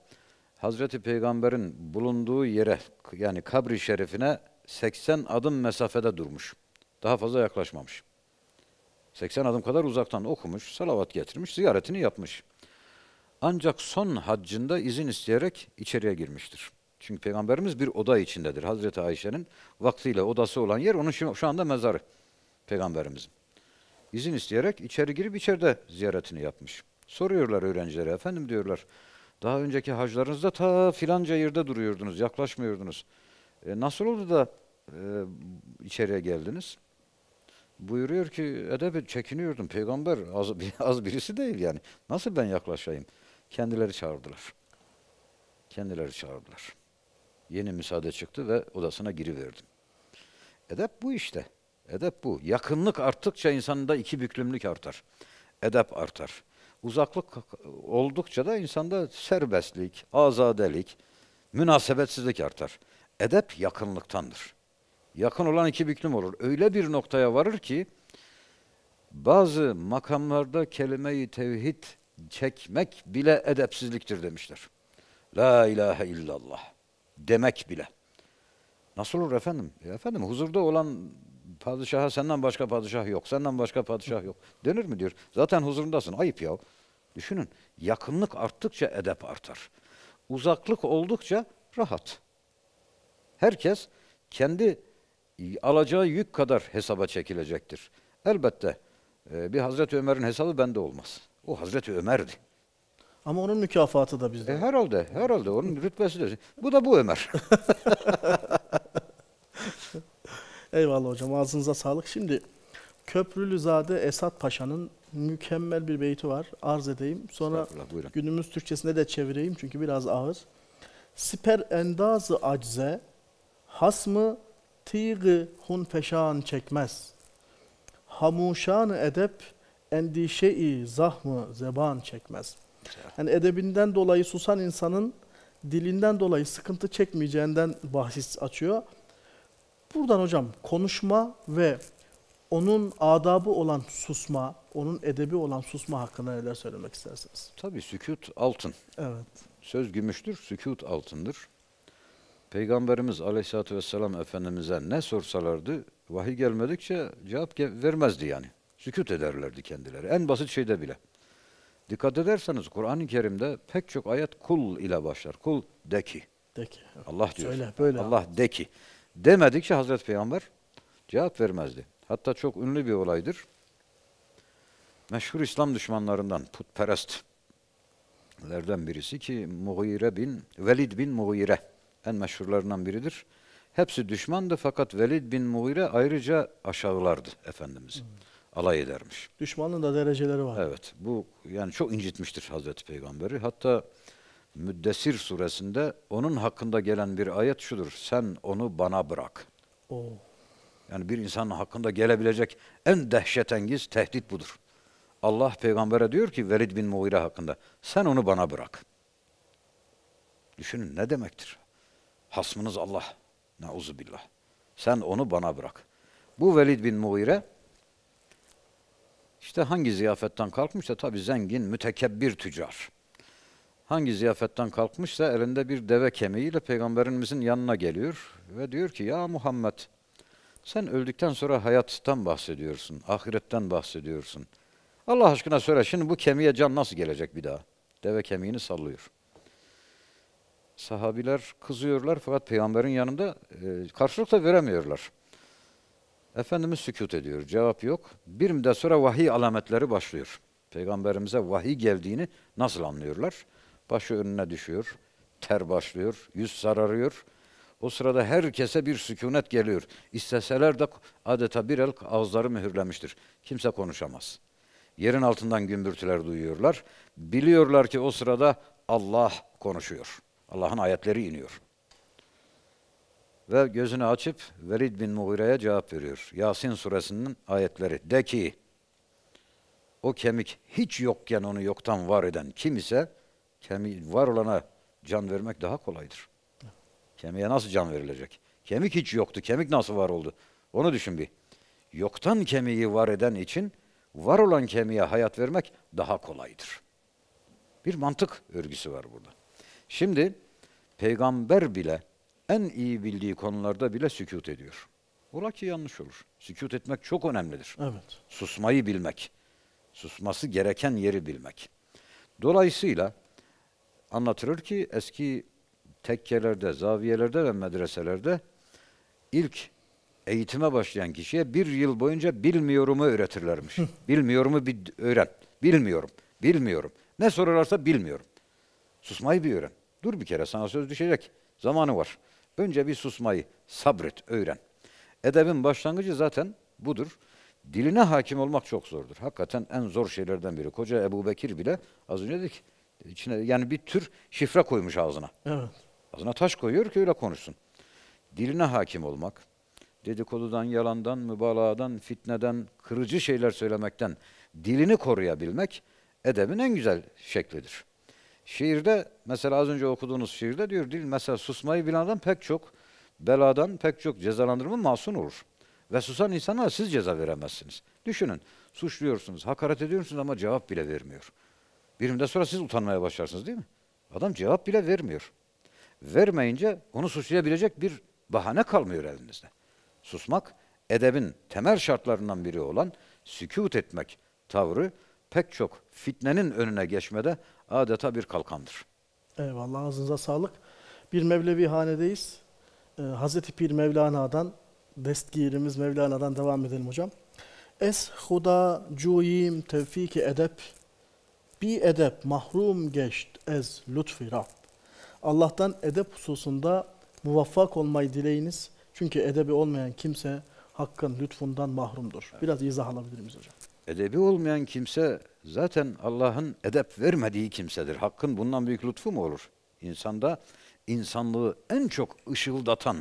Hazreti Peygamber'in bulunduğu yere yani kabri şerifine 80 adım mesafede durmuş. Daha fazla yaklaşmamış. 80 adım kadar uzaktan okumuş, salavat getirmiş, ziyaretini yapmış. Ancak son haccında izin isteyerek içeriye girmiştir. Çünkü Peygamberimiz bir oda içindedir. Hazreti Ayşe'nin vaktiyle odası olan yer onun şu anda mezarı Peygamberimizin. İzin isteyerek içeri girip içeride ziyaretini yapmış. Soruyorlar öğrencilere, efendim diyorlar, daha önceki haclarınızda ta filanca yerde duruyordunuz, yaklaşmıyordunuz. E, nasıl oldu da e, içeriye geldiniz? buyuruyor ki edep çekiniyordum. Peygamber az, <laughs> az birisi değil yani. Nasıl ben yaklaşayım? Kendileri çağırdılar. Kendileri çağırdılar. Yeni müsaade çıktı ve odasına giriverdim. Edep bu işte. Edep bu. Yakınlık arttıkça insanda iki büklümlük artar. Edep artar. Uzaklık oldukça da insanda serbestlik, azadelik, münasebetsizlik artar. Edep yakınlıktandır yakın olan iki büklüm olur. Öyle bir noktaya varır ki bazı makamlarda kelimeyi tevhid çekmek bile edepsizliktir demişler. La ilahe illallah demek bile. Nasıl olur efendim? E efendim huzurda olan padişaha senden başka padişah yok, senden başka padişah yok. Denir mi diyor. Zaten huzurundasın, ayıp ya. Düşünün, yakınlık arttıkça edep artar. Uzaklık oldukça rahat. Herkes kendi alacağı yük kadar hesaba çekilecektir. Elbette e, bir Hazreti Ömer'in hesabı bende olmaz. O Hazreti Ömer'di. Ama onun mükafatı da bizde. E, herhalde, herhalde onun rütbesi de. Bu da bu Ömer. <laughs> Eyvallah hocam ağzınıza sağlık. Şimdi Köprülüzade Esat Paşa'nın mükemmel bir beyti var. Arz edeyim. Sonra günümüz Türkçesine de çevireyim çünkü biraz ağır. Siper endazı acze hasmı hun hunfeşan çekmez. Hamuşan edep endişe-i zahmı zeban çekmez. Yani edebinden dolayı susan insanın dilinden dolayı sıkıntı çekmeyeceğinden bahis açıyor. Buradan hocam konuşma ve onun adabı olan susma, onun edebi olan susma hakkında neler söylemek istersiniz? Tabii sükut altın. Evet. Söz gümüştür, sükut altındır. Peygamberimiz Aleyhisselatü vesselam Efendimiz'e ne sorsalardı vahiy gelmedikçe cevap vermezdi yani. Sükut ederlerdi kendileri. En basit şeyde bile. Dikkat ederseniz Kur'an-ı Kerim'de pek çok ayet kul ile başlar. Kul de ki. De ki. Allah diyor. Söyle, böyle Allah de ki. Demedikçe Hazreti Peygamber cevap vermezdi. Hatta çok ünlü bir olaydır. Meşhur İslam düşmanlarından putperestlerden birisi ki Mughire bin Velid bin Mughire en meşhurlarından biridir. Hepsi düşmandı fakat Velid bin Muğire ayrıca aşağılardı Efendimiz. Hmm. Alay edermiş. Düşmanın da dereceleri var. Evet. Bu yani çok incitmiştir Hazreti Peygamberi. Hatta Müddessir suresinde onun hakkında gelen bir ayet şudur. Sen onu bana bırak. Oo. Yani bir insanın hakkında gelebilecek en dehşetengiz tehdit budur. Allah peygambere diyor ki Velid bin Muğire hakkında sen onu bana bırak. Düşünün ne demektir? Hasmınız Allah. Nauzu billah. Sen onu bana bırak. Bu Velid bin Muire işte hangi ziyafetten kalkmışsa tabi zengin, mütekebbir tüccar. Hangi ziyafetten kalkmışsa elinde bir deve kemiğiyle peygamberimizin yanına geliyor ve diyor ki ya Muhammed sen öldükten sonra hayattan bahsediyorsun, ahiretten bahsediyorsun. Allah aşkına söyle şimdi bu kemiğe can nasıl gelecek bir daha? Deve kemiğini sallıyor. Sahabiler kızıyorlar fakat peygamberin yanında e, karşılık da veremiyorlar. Efendimiz sükut ediyor. Cevap yok. Bir müddet sonra vahiy alametleri başlıyor. Peygamberimize vahiy geldiğini nasıl anlıyorlar? Başı önüne düşüyor. Ter başlıyor. Yüz sararıyor. O sırada herkese bir sükunet geliyor. İsteseler de adeta bir el ağızları mühürlemiştir. Kimse konuşamaz. Yerin altından gümbürtüler duyuyorlar. Biliyorlar ki o sırada Allah konuşuyor. Allah'ın ayetleri iniyor. Ve gözünü açıp Velid bin Muğire'ye cevap veriyor. Yasin suresinin ayetleri. De ki o kemik hiç yokken onu yoktan var eden kim ise kemiği var olana can vermek daha kolaydır. Kemiğe nasıl can verilecek? Kemik hiç yoktu. Kemik nasıl var oldu? Onu düşün bir. Yoktan kemiği var eden için var olan kemiğe hayat vermek daha kolaydır. Bir mantık örgüsü var burada. Şimdi peygamber bile en iyi bildiği konularda bile sükut ediyor. Ola ki yanlış olur. Sükut etmek çok önemlidir. Evet. Susmayı bilmek. Susması gereken yeri bilmek. Dolayısıyla anlatılır ki eski tekkelerde, zaviyelerde ve medreselerde ilk eğitime başlayan kişiye bir yıl boyunca bilmiyorumu öğretirlermiş. bilmiyorumu bir öğren. Bilmiyorum. Bilmiyorum. Ne sorarlarsa bilmiyorum. Susmayı bir öğren. Dur bir kere sana söz düşecek. Zamanı var. Önce bir susmayı, sabret, öğren. Edebin başlangıcı zaten budur. Diline hakim olmak çok zordur. Hakikaten en zor şeylerden biri. Koca Ebu Bekir bile az önce dedik içine yani bir tür şifre koymuş ağzına. Evet. Ağzına taş koyuyor ki öyle konuşsun. Diline hakim olmak, dedikodudan, yalandan, mübalağadan, fitneden, kırıcı şeyler söylemekten dilini koruyabilmek edebin en güzel şeklidir. Şiirde mesela az önce okuduğunuz şiirde diyor dil mesela susmayı bilen adam pek çok beladan pek çok cezalandırma masum olur. Ve susan insana siz ceza veremezsiniz. Düşünün suçluyorsunuz, hakaret ediyorsunuz ama cevap bile vermiyor. Birimde sonra siz utanmaya başlarsınız değil mi? Adam cevap bile vermiyor. Vermeyince onu suçlayabilecek bir bahane kalmıyor elinizde. Susmak edebin temel şartlarından biri olan sükut etmek tavrı pek çok fitnenin önüne geçmede adeta bir kalkandır. Eyvallah ağzınıza sağlık. Bir Mevlevi hanedeyiz. Ee, Hazreti Pir Mevlana'dan, destgirimiz Mevlana'dan devam edelim hocam. Es huda cuyim tevfiki edep, bi edep mahrum geçt ez lütfi Rab. Allah'tan edep hususunda muvaffak olmayı dileyiniz. Çünkü edebi olmayan kimse hakkın lütfundan mahrumdur. Biraz izah alabilir miyiz hocam? Edebi olmayan kimse zaten Allah'ın edep vermediği kimsedir. Hakkın bundan büyük lütfu mu olur? İnsanda insanlığı en çok ışıldatan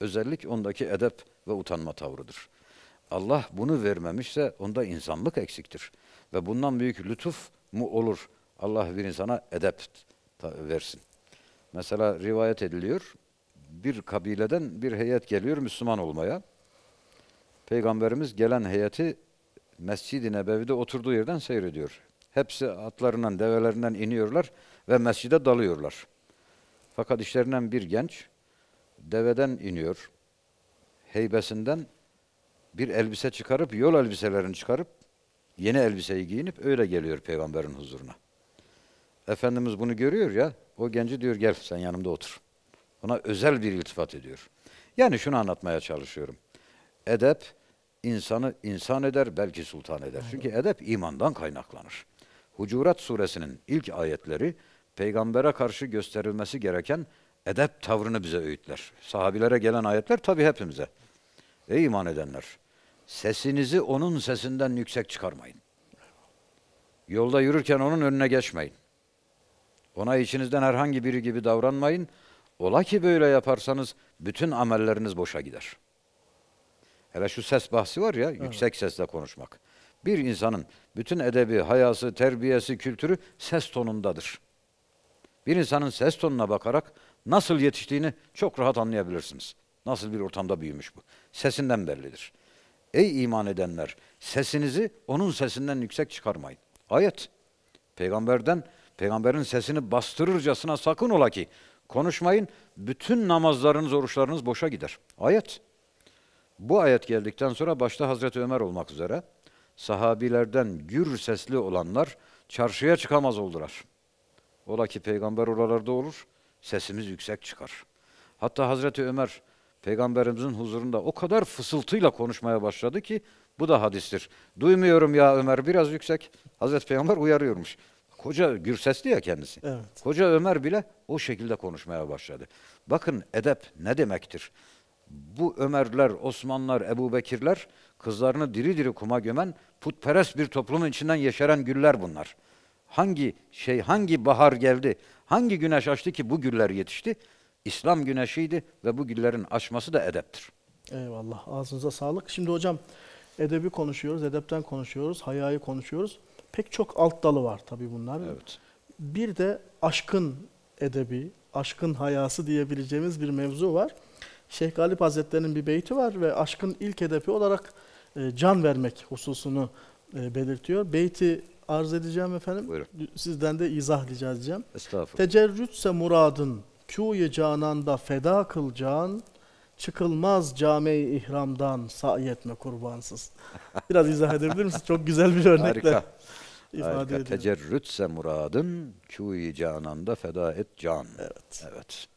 özellik ondaki edep ve utanma tavrıdır. Allah bunu vermemişse onda insanlık eksiktir. Ve bundan büyük lütuf mu olur? Allah bir insana edep versin. Mesela rivayet ediliyor. Bir kabileden bir heyet geliyor Müslüman olmaya. Peygamberimiz gelen heyeti Mescid-i Nebevi'de oturduğu yerden seyrediyor. Hepsi atlarından, develerinden iniyorlar ve mescide dalıyorlar. Fakat işlerinden bir genç deveden iniyor. Heybesinden bir elbise çıkarıp, yol elbiselerini çıkarıp, yeni elbiseyi giyinip öyle geliyor peygamberin huzuruna. Efendimiz bunu görüyor ya, o genci diyor gel sen yanımda otur. Buna özel bir iltifat ediyor. Yani şunu anlatmaya çalışıyorum. Edep, insanı insan eder, belki sultan eder. Çünkü edep imandan kaynaklanır. Hucurat suresinin ilk ayetleri peygambere karşı gösterilmesi gereken edep tavrını bize öğütler. Sahabilere gelen ayetler tabi hepimize. Ey iman edenler! Sesinizi onun sesinden yüksek çıkarmayın. Yolda yürürken onun önüne geçmeyin. Ona içinizden herhangi biri gibi davranmayın. Ola ki böyle yaparsanız bütün amelleriniz boşa gider.'' Hele şu ses bahsi var ya, evet. yüksek sesle konuşmak. Bir insanın bütün edebi, hayası, terbiyesi, kültürü ses tonundadır. Bir insanın ses tonuna bakarak nasıl yetiştiğini çok rahat anlayabilirsiniz. Nasıl bir ortamda büyümüş bu. Sesinden bellidir. Ey iman edenler, sesinizi onun sesinden yüksek çıkarmayın. Ayet. Peygamberden, peygamberin sesini bastırırcasına sakın ola ki konuşmayın, bütün namazlarınız, oruçlarınız boşa gider. Ayet. Bu ayet geldikten sonra başta Hazreti Ömer olmak üzere sahabilerden gür sesli olanlar çarşıya çıkamaz oldular. Ola ki peygamber oralarda olur, sesimiz yüksek çıkar. Hatta Hazreti Ömer peygamberimizin huzurunda o kadar fısıltıyla konuşmaya başladı ki bu da hadistir. Duymuyorum ya Ömer biraz yüksek. Hazreti Peygamber uyarıyormuş. Koca gür sesli ya kendisi. Evet. Koca Ömer bile o şekilde konuşmaya başladı. Bakın edep ne demektir? bu Ömerler, Osmanlar, Ebu Bekirler kızlarını diri diri kuma gömen putperest bir toplumun içinden yeşeren güller bunlar. Hangi şey, hangi bahar geldi, hangi güneş açtı ki bu güller yetişti? İslam güneşiydi ve bu güllerin açması da edeptir. Eyvallah. Ağzınıza sağlık. Şimdi hocam edebi konuşuyoruz, edepten konuşuyoruz, hayayı konuşuyoruz. Pek çok alt dalı var tabii bunlar. Evet. Bir de aşkın edebi, aşkın hayası diyebileceğimiz bir mevzu var. Şeyh Galip Hazretleri'nin bir beyti var ve aşkın ilk hedefi olarak e, can vermek hususunu e, belirtiyor. Beyti arz edeceğim efendim. Buyurun. Sizden de izah rica edeceğim. Estağfurullah. Tecerrütse muradın, kûyi cananda feda kıl can, çıkılmaz cami ihramdan sa'i etme kurbansız. <laughs> Biraz izah edebilir misiniz? Çok güzel bir örnekle. Harika. ifade Harika. Tecerrütse muradın, kûyi cananda feda et can. Evet. Evet.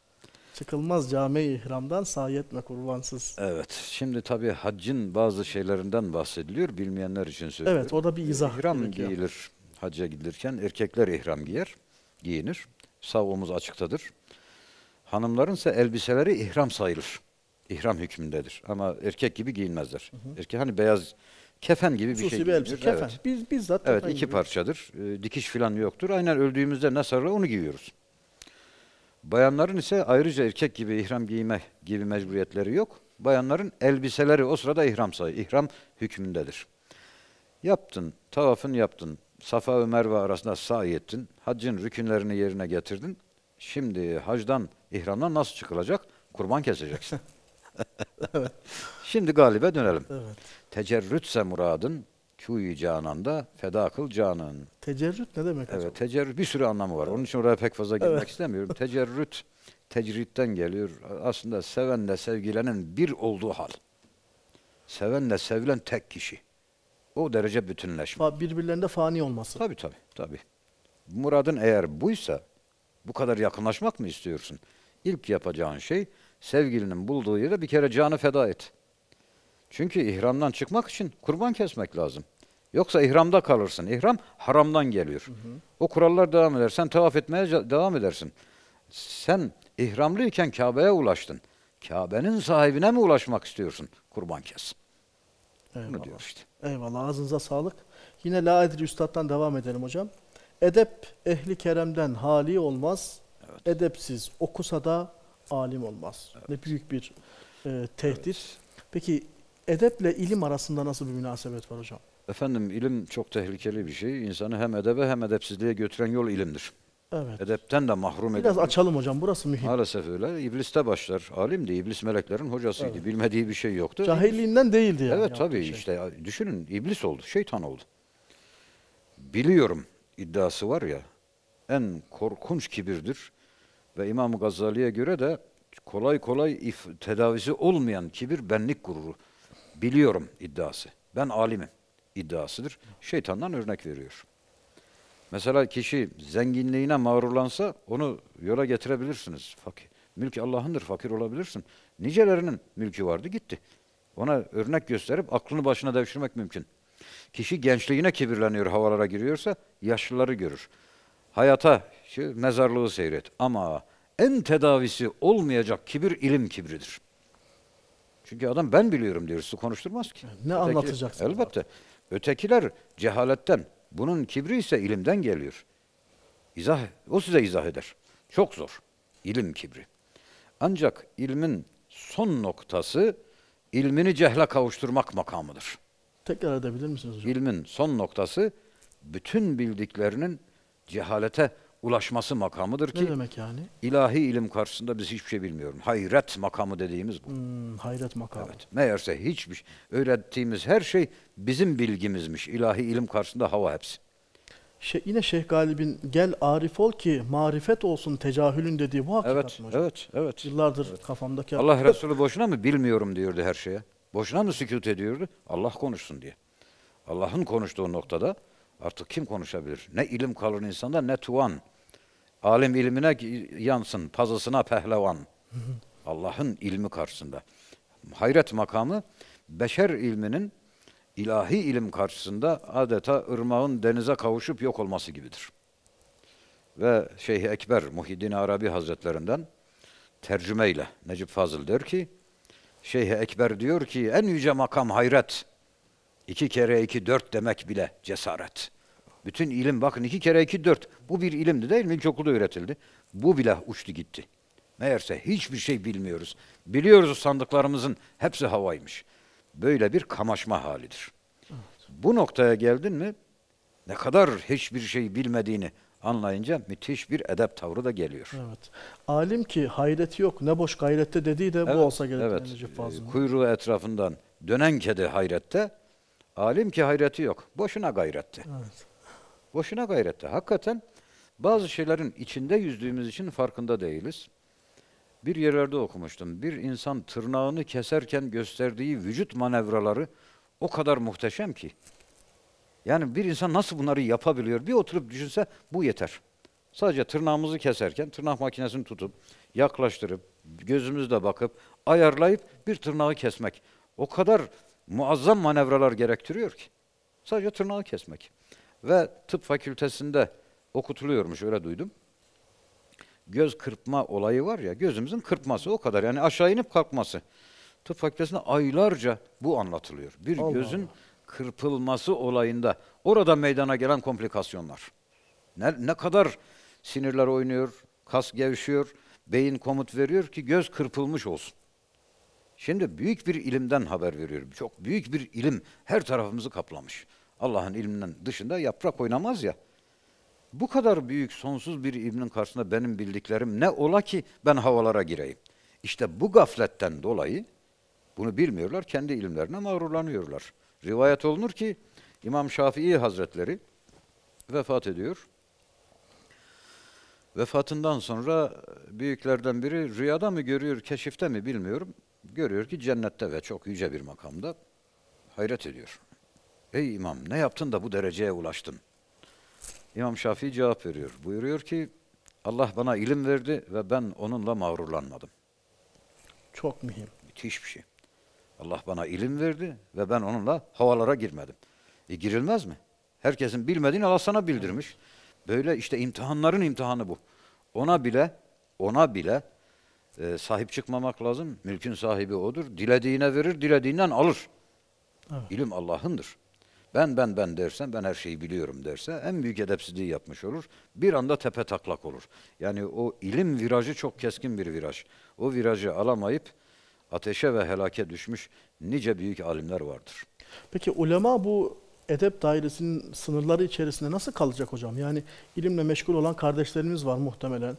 Çıkılmaz cami ihramdan sahi etme kurbansız. Evet. Şimdi tabii haccın bazı şeylerinden bahsediliyor. Bilmeyenler için söylüyorum. Evet o da bir izah. İhram gerekiyor. giyilir hacca gidilirken. Erkekler ihram giyer, giyinir. Sağ omuz açıktadır. Hanımların ise elbiseleri ihram sayılır. İhram hükmündedir. Ama erkek gibi giyinmezler. Hı hı. Erkek hani beyaz kefen gibi Hususi şey bir şey. Hususi bir elbise. Kefen. Evet. Biz, bizzat Evet iki gibi. parçadır. E, dikiş falan yoktur. Aynen öldüğümüzde ne nasarla onu giyiyoruz. Bayanların ise ayrıca erkek gibi ihram giyme gibi mecburiyetleri yok. Bayanların elbiseleri o sırada ihram sayı, ihram hükmündedir. Yaptın, tavafın yaptın, Safa ve Merve arasında sa'i ettin, haccın rükünlerini yerine getirdin. Şimdi hacdan, ihramdan nasıl çıkılacak? Kurban keseceksin. <laughs> Şimdi galibe dönelim. Evet. Tecerrütse muradın, Küyü Canan'da feda kıl canın. Tecerrüt ne demek Evet, acaba? tecerrüt bir sürü anlamı var. Onun için oraya pek fazla girmek Evet. istemiyorum. Tecerrüt, tecritten geliyor. Aslında sevenle sevgilenin bir olduğu hal. Sevenle sevilen tek kişi. O derece bütünleşme. Fa- Birbirlerinde fani olması. Tabii tabii tabii. Muradın eğer buysa bu kadar yakınlaşmak mı istiyorsun? İlk yapacağın şey sevgilinin bulduğu yere bir kere canı feda et. Çünkü ihramdan çıkmak için kurban kesmek lazım. Yoksa ihramda kalırsın. İhram haramdan geliyor. Hı hı. O kurallar devam eder. Sen tavaf etmeye devam edersin. Sen ihramlıyken Kabe'ye ulaştın. Kabe'nin sahibine mi ulaşmak istiyorsun? Kurban kes. Eyvallah. Bunu diyor işte. Eyvallah. Ağzınıza sağlık. Yine La Edri Üstad'dan devam edelim hocam. Edep ehli keremden hali olmaz. Evet. Edepsiz okusa da alim olmaz. Evet. Ne büyük bir e, tehdit. Evet. Peki edeple ilim arasında nasıl bir münasebet var hocam? Efendim ilim çok tehlikeli bir şey. İnsanı hem edebe hem edepsizliğe götüren yol ilimdir. Evet. Edepten de mahrum edilir. Biraz edilir. açalım hocam burası mühim. Maalesef öyle. İbliste başlar. Alimdi. İblis meleklerin hocasıydı. Evet. Bilmediği bir şey yoktu. Cahilliğinden değildi yani. Evet tabii şey. işte düşünün iblis oldu. Şeytan oldu. Biliyorum iddiası var ya en korkunç kibirdir. Ve İmam Gazali'ye göre de kolay kolay if, tedavisi olmayan kibir benlik gururu biliyorum iddiası. Ben alimim iddiasıdır. Şeytandan örnek veriyor. Mesela kişi zenginliğine mağrurlansa onu yola getirebilirsiniz. Fakir. Mülk Allah'ındır, fakir olabilirsin. Nicelerinin mülkü vardı, gitti. Ona örnek gösterip aklını başına devşirmek mümkün. Kişi gençliğine kibirleniyor, havalara giriyorsa yaşlıları görür. Hayata, şu mezarlığı seyret. Ama en tedavisi olmayacak kibir ilim kibridir. Çünkü adam ben biliyorum diyor. su konuşturmaz ki. Ne Öteki, anlatacaksın? Elbette. Abi. Ötekiler cehaletten. Bunun kibri ise ilimden geliyor. İzah, o size izah eder. Çok zor. İlim kibri. Ancak ilmin son noktası ilmini cehle kavuşturmak makamıdır. Tekrar edebilir misiniz hocam? İlmin son noktası bütün bildiklerinin cehalete ulaşması makamıdır ki. Ne demek yani? İlahi ilim karşısında biz hiçbir şey bilmiyorum. Hayret makamı dediğimiz bu. Hmm, hayret makamı. Evet. Meğerse hiçbir şey, öğrettiğimiz her şey bizim bilgimizmiş. İlahi ilim karşısında hava hepsi. Şey, yine Şeyh Galib'in gel arif ol ki marifet olsun tecahülün dediği bu hakikat evet, mi hocam? Evet, evet. Yıllardır evet. kafamdaki... Allah Resulü boşuna mı bilmiyorum diyordu her şeye. Boşuna mı sükut ediyordu? Allah konuşsun diye. Allah'ın konuştuğu noktada artık kim konuşabilir? Ne ilim kalır insanda ne tuvan. Alim ilmine yansın, pazısına pehlevan. Allah'ın ilmi karşısında. Hayret makamı beşer ilminin ilahi ilim karşısında adeta ırmağın denize kavuşup yok olması gibidir. Ve Şeyh Ekber Muhyiddin Arabi Hazretlerinden tercümeyle Necip Fazıl der ki Şeyh Ekber diyor ki en yüce makam hayret. İki kere iki dört demek bile cesaret. Bütün ilim bakın iki kere iki dört. Bu bir ilimdi değil mi? İlkokulda üretildi. Bu bile uçtu gitti. Meğerse hiçbir şey bilmiyoruz. Biliyoruz sandıklarımızın hepsi havaymış. Böyle bir kamaşma halidir. Evet. Bu noktaya geldin mi ne kadar hiçbir şey bilmediğini anlayınca müthiş bir edep tavrı da geliyor. Evet. Alim ki hayreti yok ne boş gayrette dediği de evet, bu olsa gerek. Evet. Ee, kuyruğu etrafından dönen kedi hayrette, alim ki hayreti yok. Boşuna gayrette. Evet. Boşuna gayrette. Hakikaten bazı şeylerin içinde yüzdüğümüz için farkında değiliz. Bir yerlerde okumuştum. Bir insan tırnağını keserken gösterdiği vücut manevraları o kadar muhteşem ki. Yani bir insan nasıl bunları yapabiliyor? Bir oturup düşünse bu yeter. Sadece tırnağımızı keserken tırnak makinesini tutup, yaklaştırıp, gözümüzle bakıp, ayarlayıp bir tırnağı kesmek. O kadar muazzam manevralar gerektiriyor ki. Sadece tırnağı kesmek ve tıp fakültesinde okutuluyormuş öyle duydum. Göz kırpma olayı var ya gözümüzün kırpması o kadar yani aşağı inip kalkması. Tıp fakültesinde aylarca bu anlatılıyor. Bir Allah gözün Allah. kırpılması olayında orada meydana gelen komplikasyonlar. Ne, ne kadar sinirler oynuyor, kas gevşiyor, beyin komut veriyor ki göz kırpılmış olsun. Şimdi büyük bir ilimden haber veriyorum. Çok büyük bir ilim her tarafımızı kaplamış. Allah'ın ilminden dışında yaprak oynamaz ya. Bu kadar büyük sonsuz bir ilmin karşısında benim bildiklerim ne ola ki ben havalara gireyim. İşte bu gafletten dolayı bunu bilmiyorlar, kendi ilimlerine mağrurlanıyorlar. Rivayet olunur ki İmam Şafii Hazretleri vefat ediyor. Vefatından sonra büyüklerden biri rüyada mı görüyor, keşifte mi bilmiyorum. Görüyor ki cennette ve çok yüce bir makamda hayret ediyor. Ey imam ne yaptın da bu dereceye ulaştın? İmam Şafii cevap veriyor. Buyuruyor ki Allah bana ilim verdi ve ben onunla mağrurlanmadım. Çok mühim. Müthiş bir şey. Allah bana ilim verdi ve ben onunla havalara girmedim. E girilmez mi? Herkesin bilmediğini Allah sana bildirmiş. Böyle işte imtihanların imtihanı bu. Ona bile, ona bile e, sahip çıkmamak lazım. Mülkün sahibi odur. Dilediğine verir, dilediğinden alır. Evet. İlim Allah'ındır ben ben ben dersen ben her şeyi biliyorum derse en büyük edepsizliği yapmış olur. Bir anda tepe taklak olur. Yani o ilim virajı çok keskin bir viraj. O virajı alamayıp ateşe ve helake düşmüş nice büyük alimler vardır. Peki ulema bu edep dairesinin sınırları içerisinde nasıl kalacak hocam? Yani ilimle meşgul olan kardeşlerimiz var muhtemelen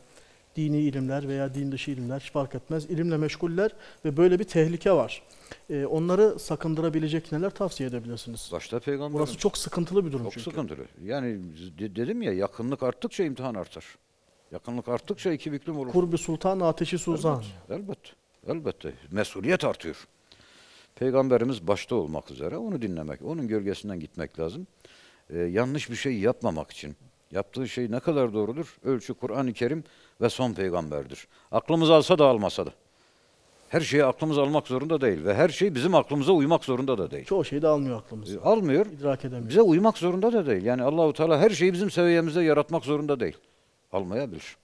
dini ilimler veya din dışı ilimler hiç fark etmez. İlimle meşguller ve böyle bir tehlike var. Ee, onları sakındırabilecek neler tavsiye edebilirsiniz? Başta peygamber. Burası çok sıkıntılı bir durum çok çünkü. Çok sıkıntılı. Yani de dedim ya yakınlık arttıkça imtihan artar. Yakınlık arttıkça iki büklüm olur. Kurbi sultan, ateşi suzan. Elbette. Elbette. Elbette. Mesuliyet artıyor. Peygamberimiz başta olmak üzere onu dinlemek, onun gölgesinden gitmek lazım. Ee, yanlış bir şey yapmamak için. Yaptığı şey ne kadar doğrudur? Ölçü Kur'an-ı Kerim ve son peygamberdir. Aklımız alsa da almasa da. Her şeyi aklımız almak zorunda değil ve her şey bizim aklımıza uymak zorunda da değil. Çoğu şeyi de almıyor aklımız. E, almıyor. İdrak edemiyor. Bize uymak zorunda da değil. Yani Allahu Teala her şeyi bizim seviyemizde yaratmak zorunda değil. Almayabilir.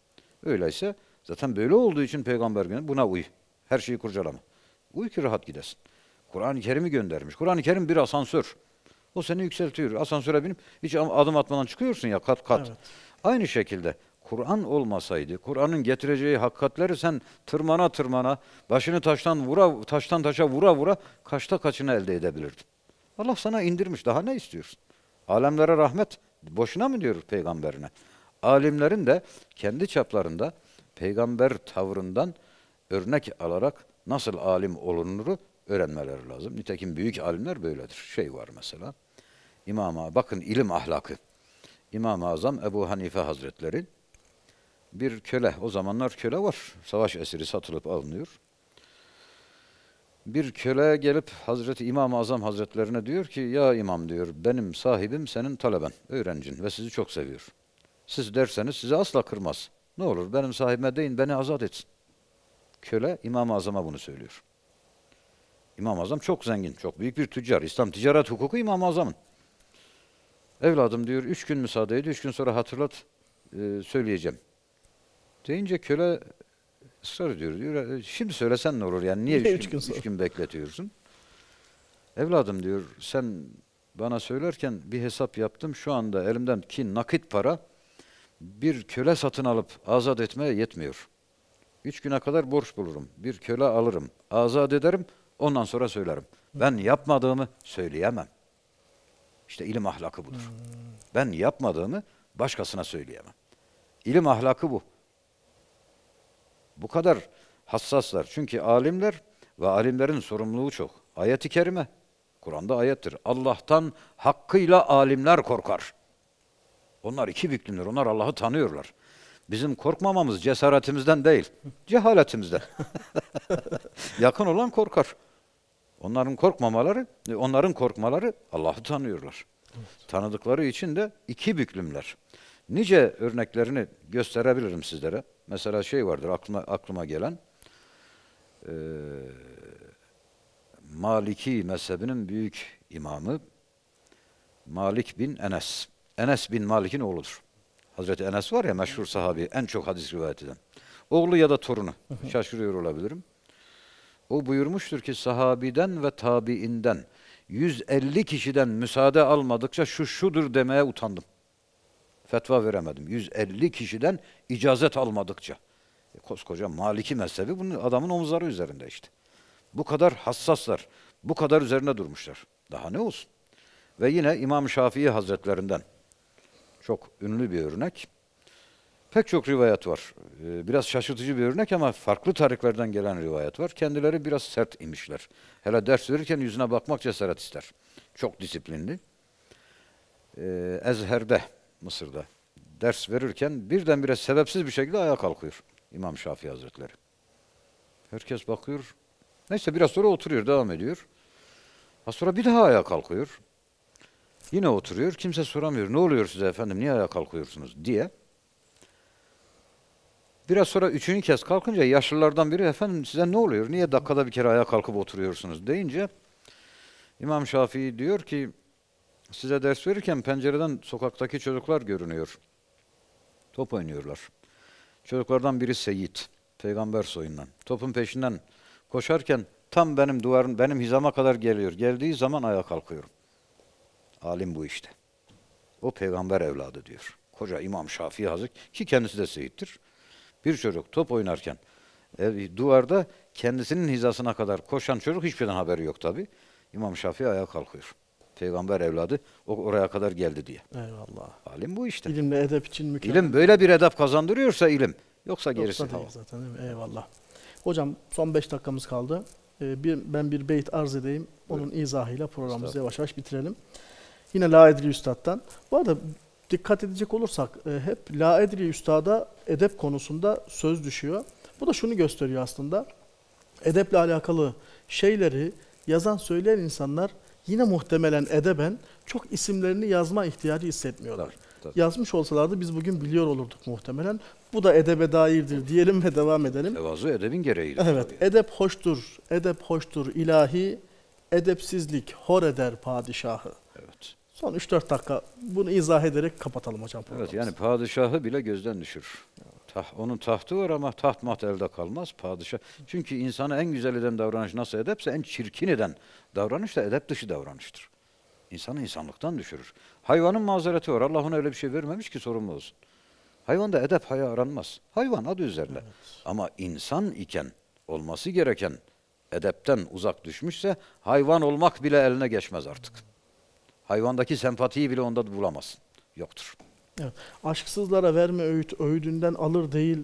Öyleyse zaten böyle olduğu için peygamber günü buna uy. Her şeyi kurcalama. Uy ki rahat gidesin. Kur'an-ı Kerim'i göndermiş. Kur'an-ı Kerim bir asansör. O seni yükseltiyor. Asansöre binip hiç adım atmadan çıkıyorsun ya kat kat. Evet. Aynı şekilde Kur'an olmasaydı, Kur'an'ın getireceği hakikatleri sen tırmana tırmana, başını taştan vura taştan taşa vura vura kaçta kaçını elde edebilirdin. Allah sana indirmiş. Daha ne istiyorsun? Alemlere rahmet boşuna mı diyoruz peygamberine? Alimlerin de kendi çaplarında peygamber tavrından örnek alarak nasıl alim olunuru öğrenmeleri lazım. Nitekim büyük alimler böyledir. Şey var mesela. imama bakın ilim ahlakı. İmam-ı Azam Ebu Hanife Hazretleri bir köle, o zamanlar köle var. Savaş esiri satılıp alınıyor. Bir köle gelip Hazreti İmam-ı Azam Hazretlerine diyor ki ya imam diyor benim sahibim senin taleben, öğrencin ve sizi çok seviyor. Siz derseniz sizi asla kırmaz. Ne olur benim sahibime deyin beni azat etsin. Köle İmam-ı Azam'a bunu söylüyor. İmam-ı Azam çok zengin, çok büyük bir tüccar. İslam ticaret hukuku İmam-ı Azam'ın. Evladım diyor üç gün müsaade ediyor, üç gün sonra hatırlat söyleyeceğim. Deyince köle ısrar ediyor. Diyor, e, şimdi söylesen ne olur yani niye üç, üç, gün, üç gün bekletiyorsun? Evladım diyor sen bana söylerken bir hesap yaptım. Şu anda elimden ki nakit para bir köle satın alıp azat etmeye yetmiyor. Üç güne kadar borç bulurum. Bir köle alırım. Azat ederim. Ondan sonra söylerim. Ben yapmadığımı söyleyemem. İşte ilim ahlakı budur. Hmm. Ben yapmadığımı başkasına söyleyemem. İlim ahlakı bu. Bu kadar hassaslar. Çünkü alimler ve alimlerin sorumluluğu çok. Ayet-i kerime. Kur'an'da ayettir. Allah'tan hakkıyla alimler korkar. Onlar iki büklümdür. Onlar Allah'ı tanıyorlar. Bizim korkmamamız cesaretimizden değil, cehaletimizden. <laughs> Yakın olan korkar. Onların korkmamaları, onların korkmaları Allah'ı tanıyorlar. Evet. Tanıdıkları için de iki büklümler nice örneklerini gösterebilirim sizlere. Mesela şey vardır aklıma, aklıma gelen. E, Maliki mezhebinin büyük imamı Malik bin Enes. Enes bin Malik'in oğludur. Hazreti Enes var ya meşhur sahabi, en çok hadis rivayet eden. Oğlu ya da torunu. Şaşırıyor olabilirim. O buyurmuştur ki sahabiden ve tabiinden 150 kişiden müsaade almadıkça şu şudur demeye utandım fetva veremedim. 150 kişiden icazet almadıkça. E, koskoca Maliki mezhebi bunun adamın omuzları üzerinde işte. Bu kadar hassaslar. Bu kadar üzerine durmuşlar. Daha ne olsun? Ve yine İmam Şafii Hazretlerinden çok ünlü bir örnek. Pek çok rivayet var. E, biraz şaşırtıcı bir örnek ama farklı tarihlerden gelen rivayet var. Kendileri biraz sert imişler. Hele ders verirken yüzüne bakmak cesaret ister. Çok disiplinli. E, Ezher'de Mısır'da ders verirken birdenbire sebepsiz bir şekilde ayağa kalkıyor İmam Şafii Hazretleri. Herkes bakıyor. Neyse biraz sonra oturuyor, devam ediyor. Az sonra bir daha ayağa kalkıyor. Yine oturuyor. Kimse soramıyor. Ne oluyor size efendim? Niye ayağa kalkıyorsunuz? diye. Biraz sonra üçüncü kez kalkınca yaşlılardan biri efendim size ne oluyor? Niye dakikada bir kere ayağa kalkıp oturuyorsunuz? deyince İmam Şafii diyor ki Size ders verirken pencereden sokaktaki çocuklar görünüyor. Top oynuyorlar. Çocuklardan biri Seyit, peygamber soyundan. Topun peşinden koşarken tam benim duvarım, benim hizama kadar geliyor. Geldiği zaman ayağa kalkıyorum. Alim bu işte. O peygamber evladı diyor. Koca İmam Şafii Hazret ki kendisi de Seyit'tir. Bir çocuk top oynarken e, duvarda kendisinin hizasına kadar koşan çocuk hiçbirden haberi yok tabi. İmam Şafii ayağa kalkıyor. Peygamber evladı o oraya kadar geldi diye. Eyvallah. Alim bu işte. İlimle edep için mükemmel. İlim böyle bir edep kazandırıyorsa ilim. Yoksa gerisi Yoksa tamam. zaten. Eyvallah. Hocam son 5 dakikamız kaldı. Ee, bir, ben bir beyt arz edeyim. Onun Buyurun. izahıyla programımızı yavaş yavaş bitirelim. Yine La Edri Üstad'dan. Bu arada dikkat edecek olursak e, hep La Edri Üstad'a edep konusunda söz düşüyor. Bu da şunu gösteriyor aslında. Edeple alakalı şeyleri yazan söyleyen insanlar yine muhtemelen edeben çok isimlerini yazma ihtiyacı hissetmiyorlar. Tabii, tabii. Yazmış olsalardı biz bugün biliyor olurduk muhtemelen. Bu da edebe dairdir diyelim ve devam edelim. Tevazu edebin gereğidir. Evet, tabii. edep hoştur, edep hoştur ilahi, edepsizlik hor eder padişahı. Evet. Son 3-4 dakika bunu izah ederek kapatalım hocam. Evet, yani padişahı bile gözden düşür. Evet. Tah, onun tahtı var ama taht maht elde kalmaz padişah. Çünkü insanı en güzel eden davranış nasıl edepse en çirkin eden davranış da edep dışı davranıştır. İnsanı insanlıktan düşürür. Hayvanın mazereti var. Allah ona öyle bir şey vermemiş ki sorumlu olsun. Hayvanda edep haya aranmaz. Hayvan adı üzerinde. Evet. Ama insan iken olması gereken edepten uzak düşmüşse hayvan olmak bile eline geçmez artık. Hayvandaki sempatiyi bile onda bulamazsın. Yoktur. Evet. Aşksızlara verme öğüt öğüdünden alır değil.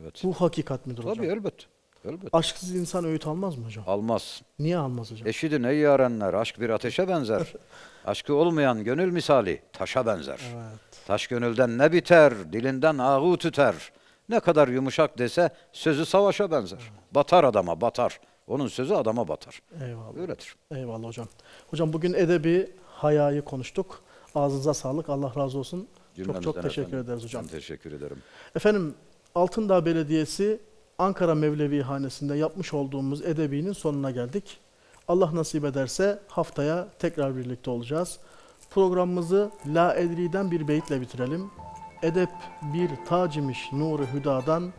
Evet. Bu hakikat midir Tabii, hocam? Tabii elbet. Elbet. Aşksız insan öğüt almaz mı hocam? Almaz. Niye almaz hocam? Eşidin ey yarenler. Aşk bir ateşe benzer. <laughs> Aşkı olmayan gönül misali taşa benzer. Evet. Taş gönülden ne biter, dilinden ağu tüter. Ne kadar yumuşak dese sözü savaşa benzer. Evet. Batar adama, batar. Onun sözü adama batar. Eyvallah. Öyledir. Eyvallah hocam. Hocam bugün edebi hayayı konuştuk. Ağzınıza sağlık. Allah razı olsun. Cümlemizden çok çok teşekkür efendim. ederiz hocam. Ben teşekkür ederim. Efendim Altındağ Belediyesi Ankara Mevlevi Hanesi'nde yapmış olduğumuz edebinin sonuna geldik. Allah nasip ederse haftaya tekrar birlikte olacağız. Programımızı La Edri'den bir beyitle bitirelim. Edep bir tacimiş nuru hüdadan,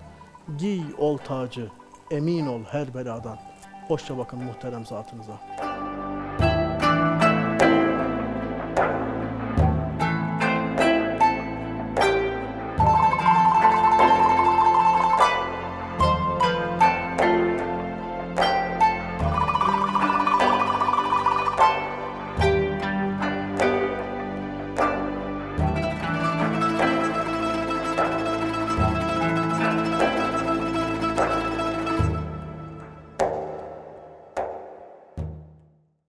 giy ol tacı, emin ol her beladan. Hoşça bakın muhterem zatınıza.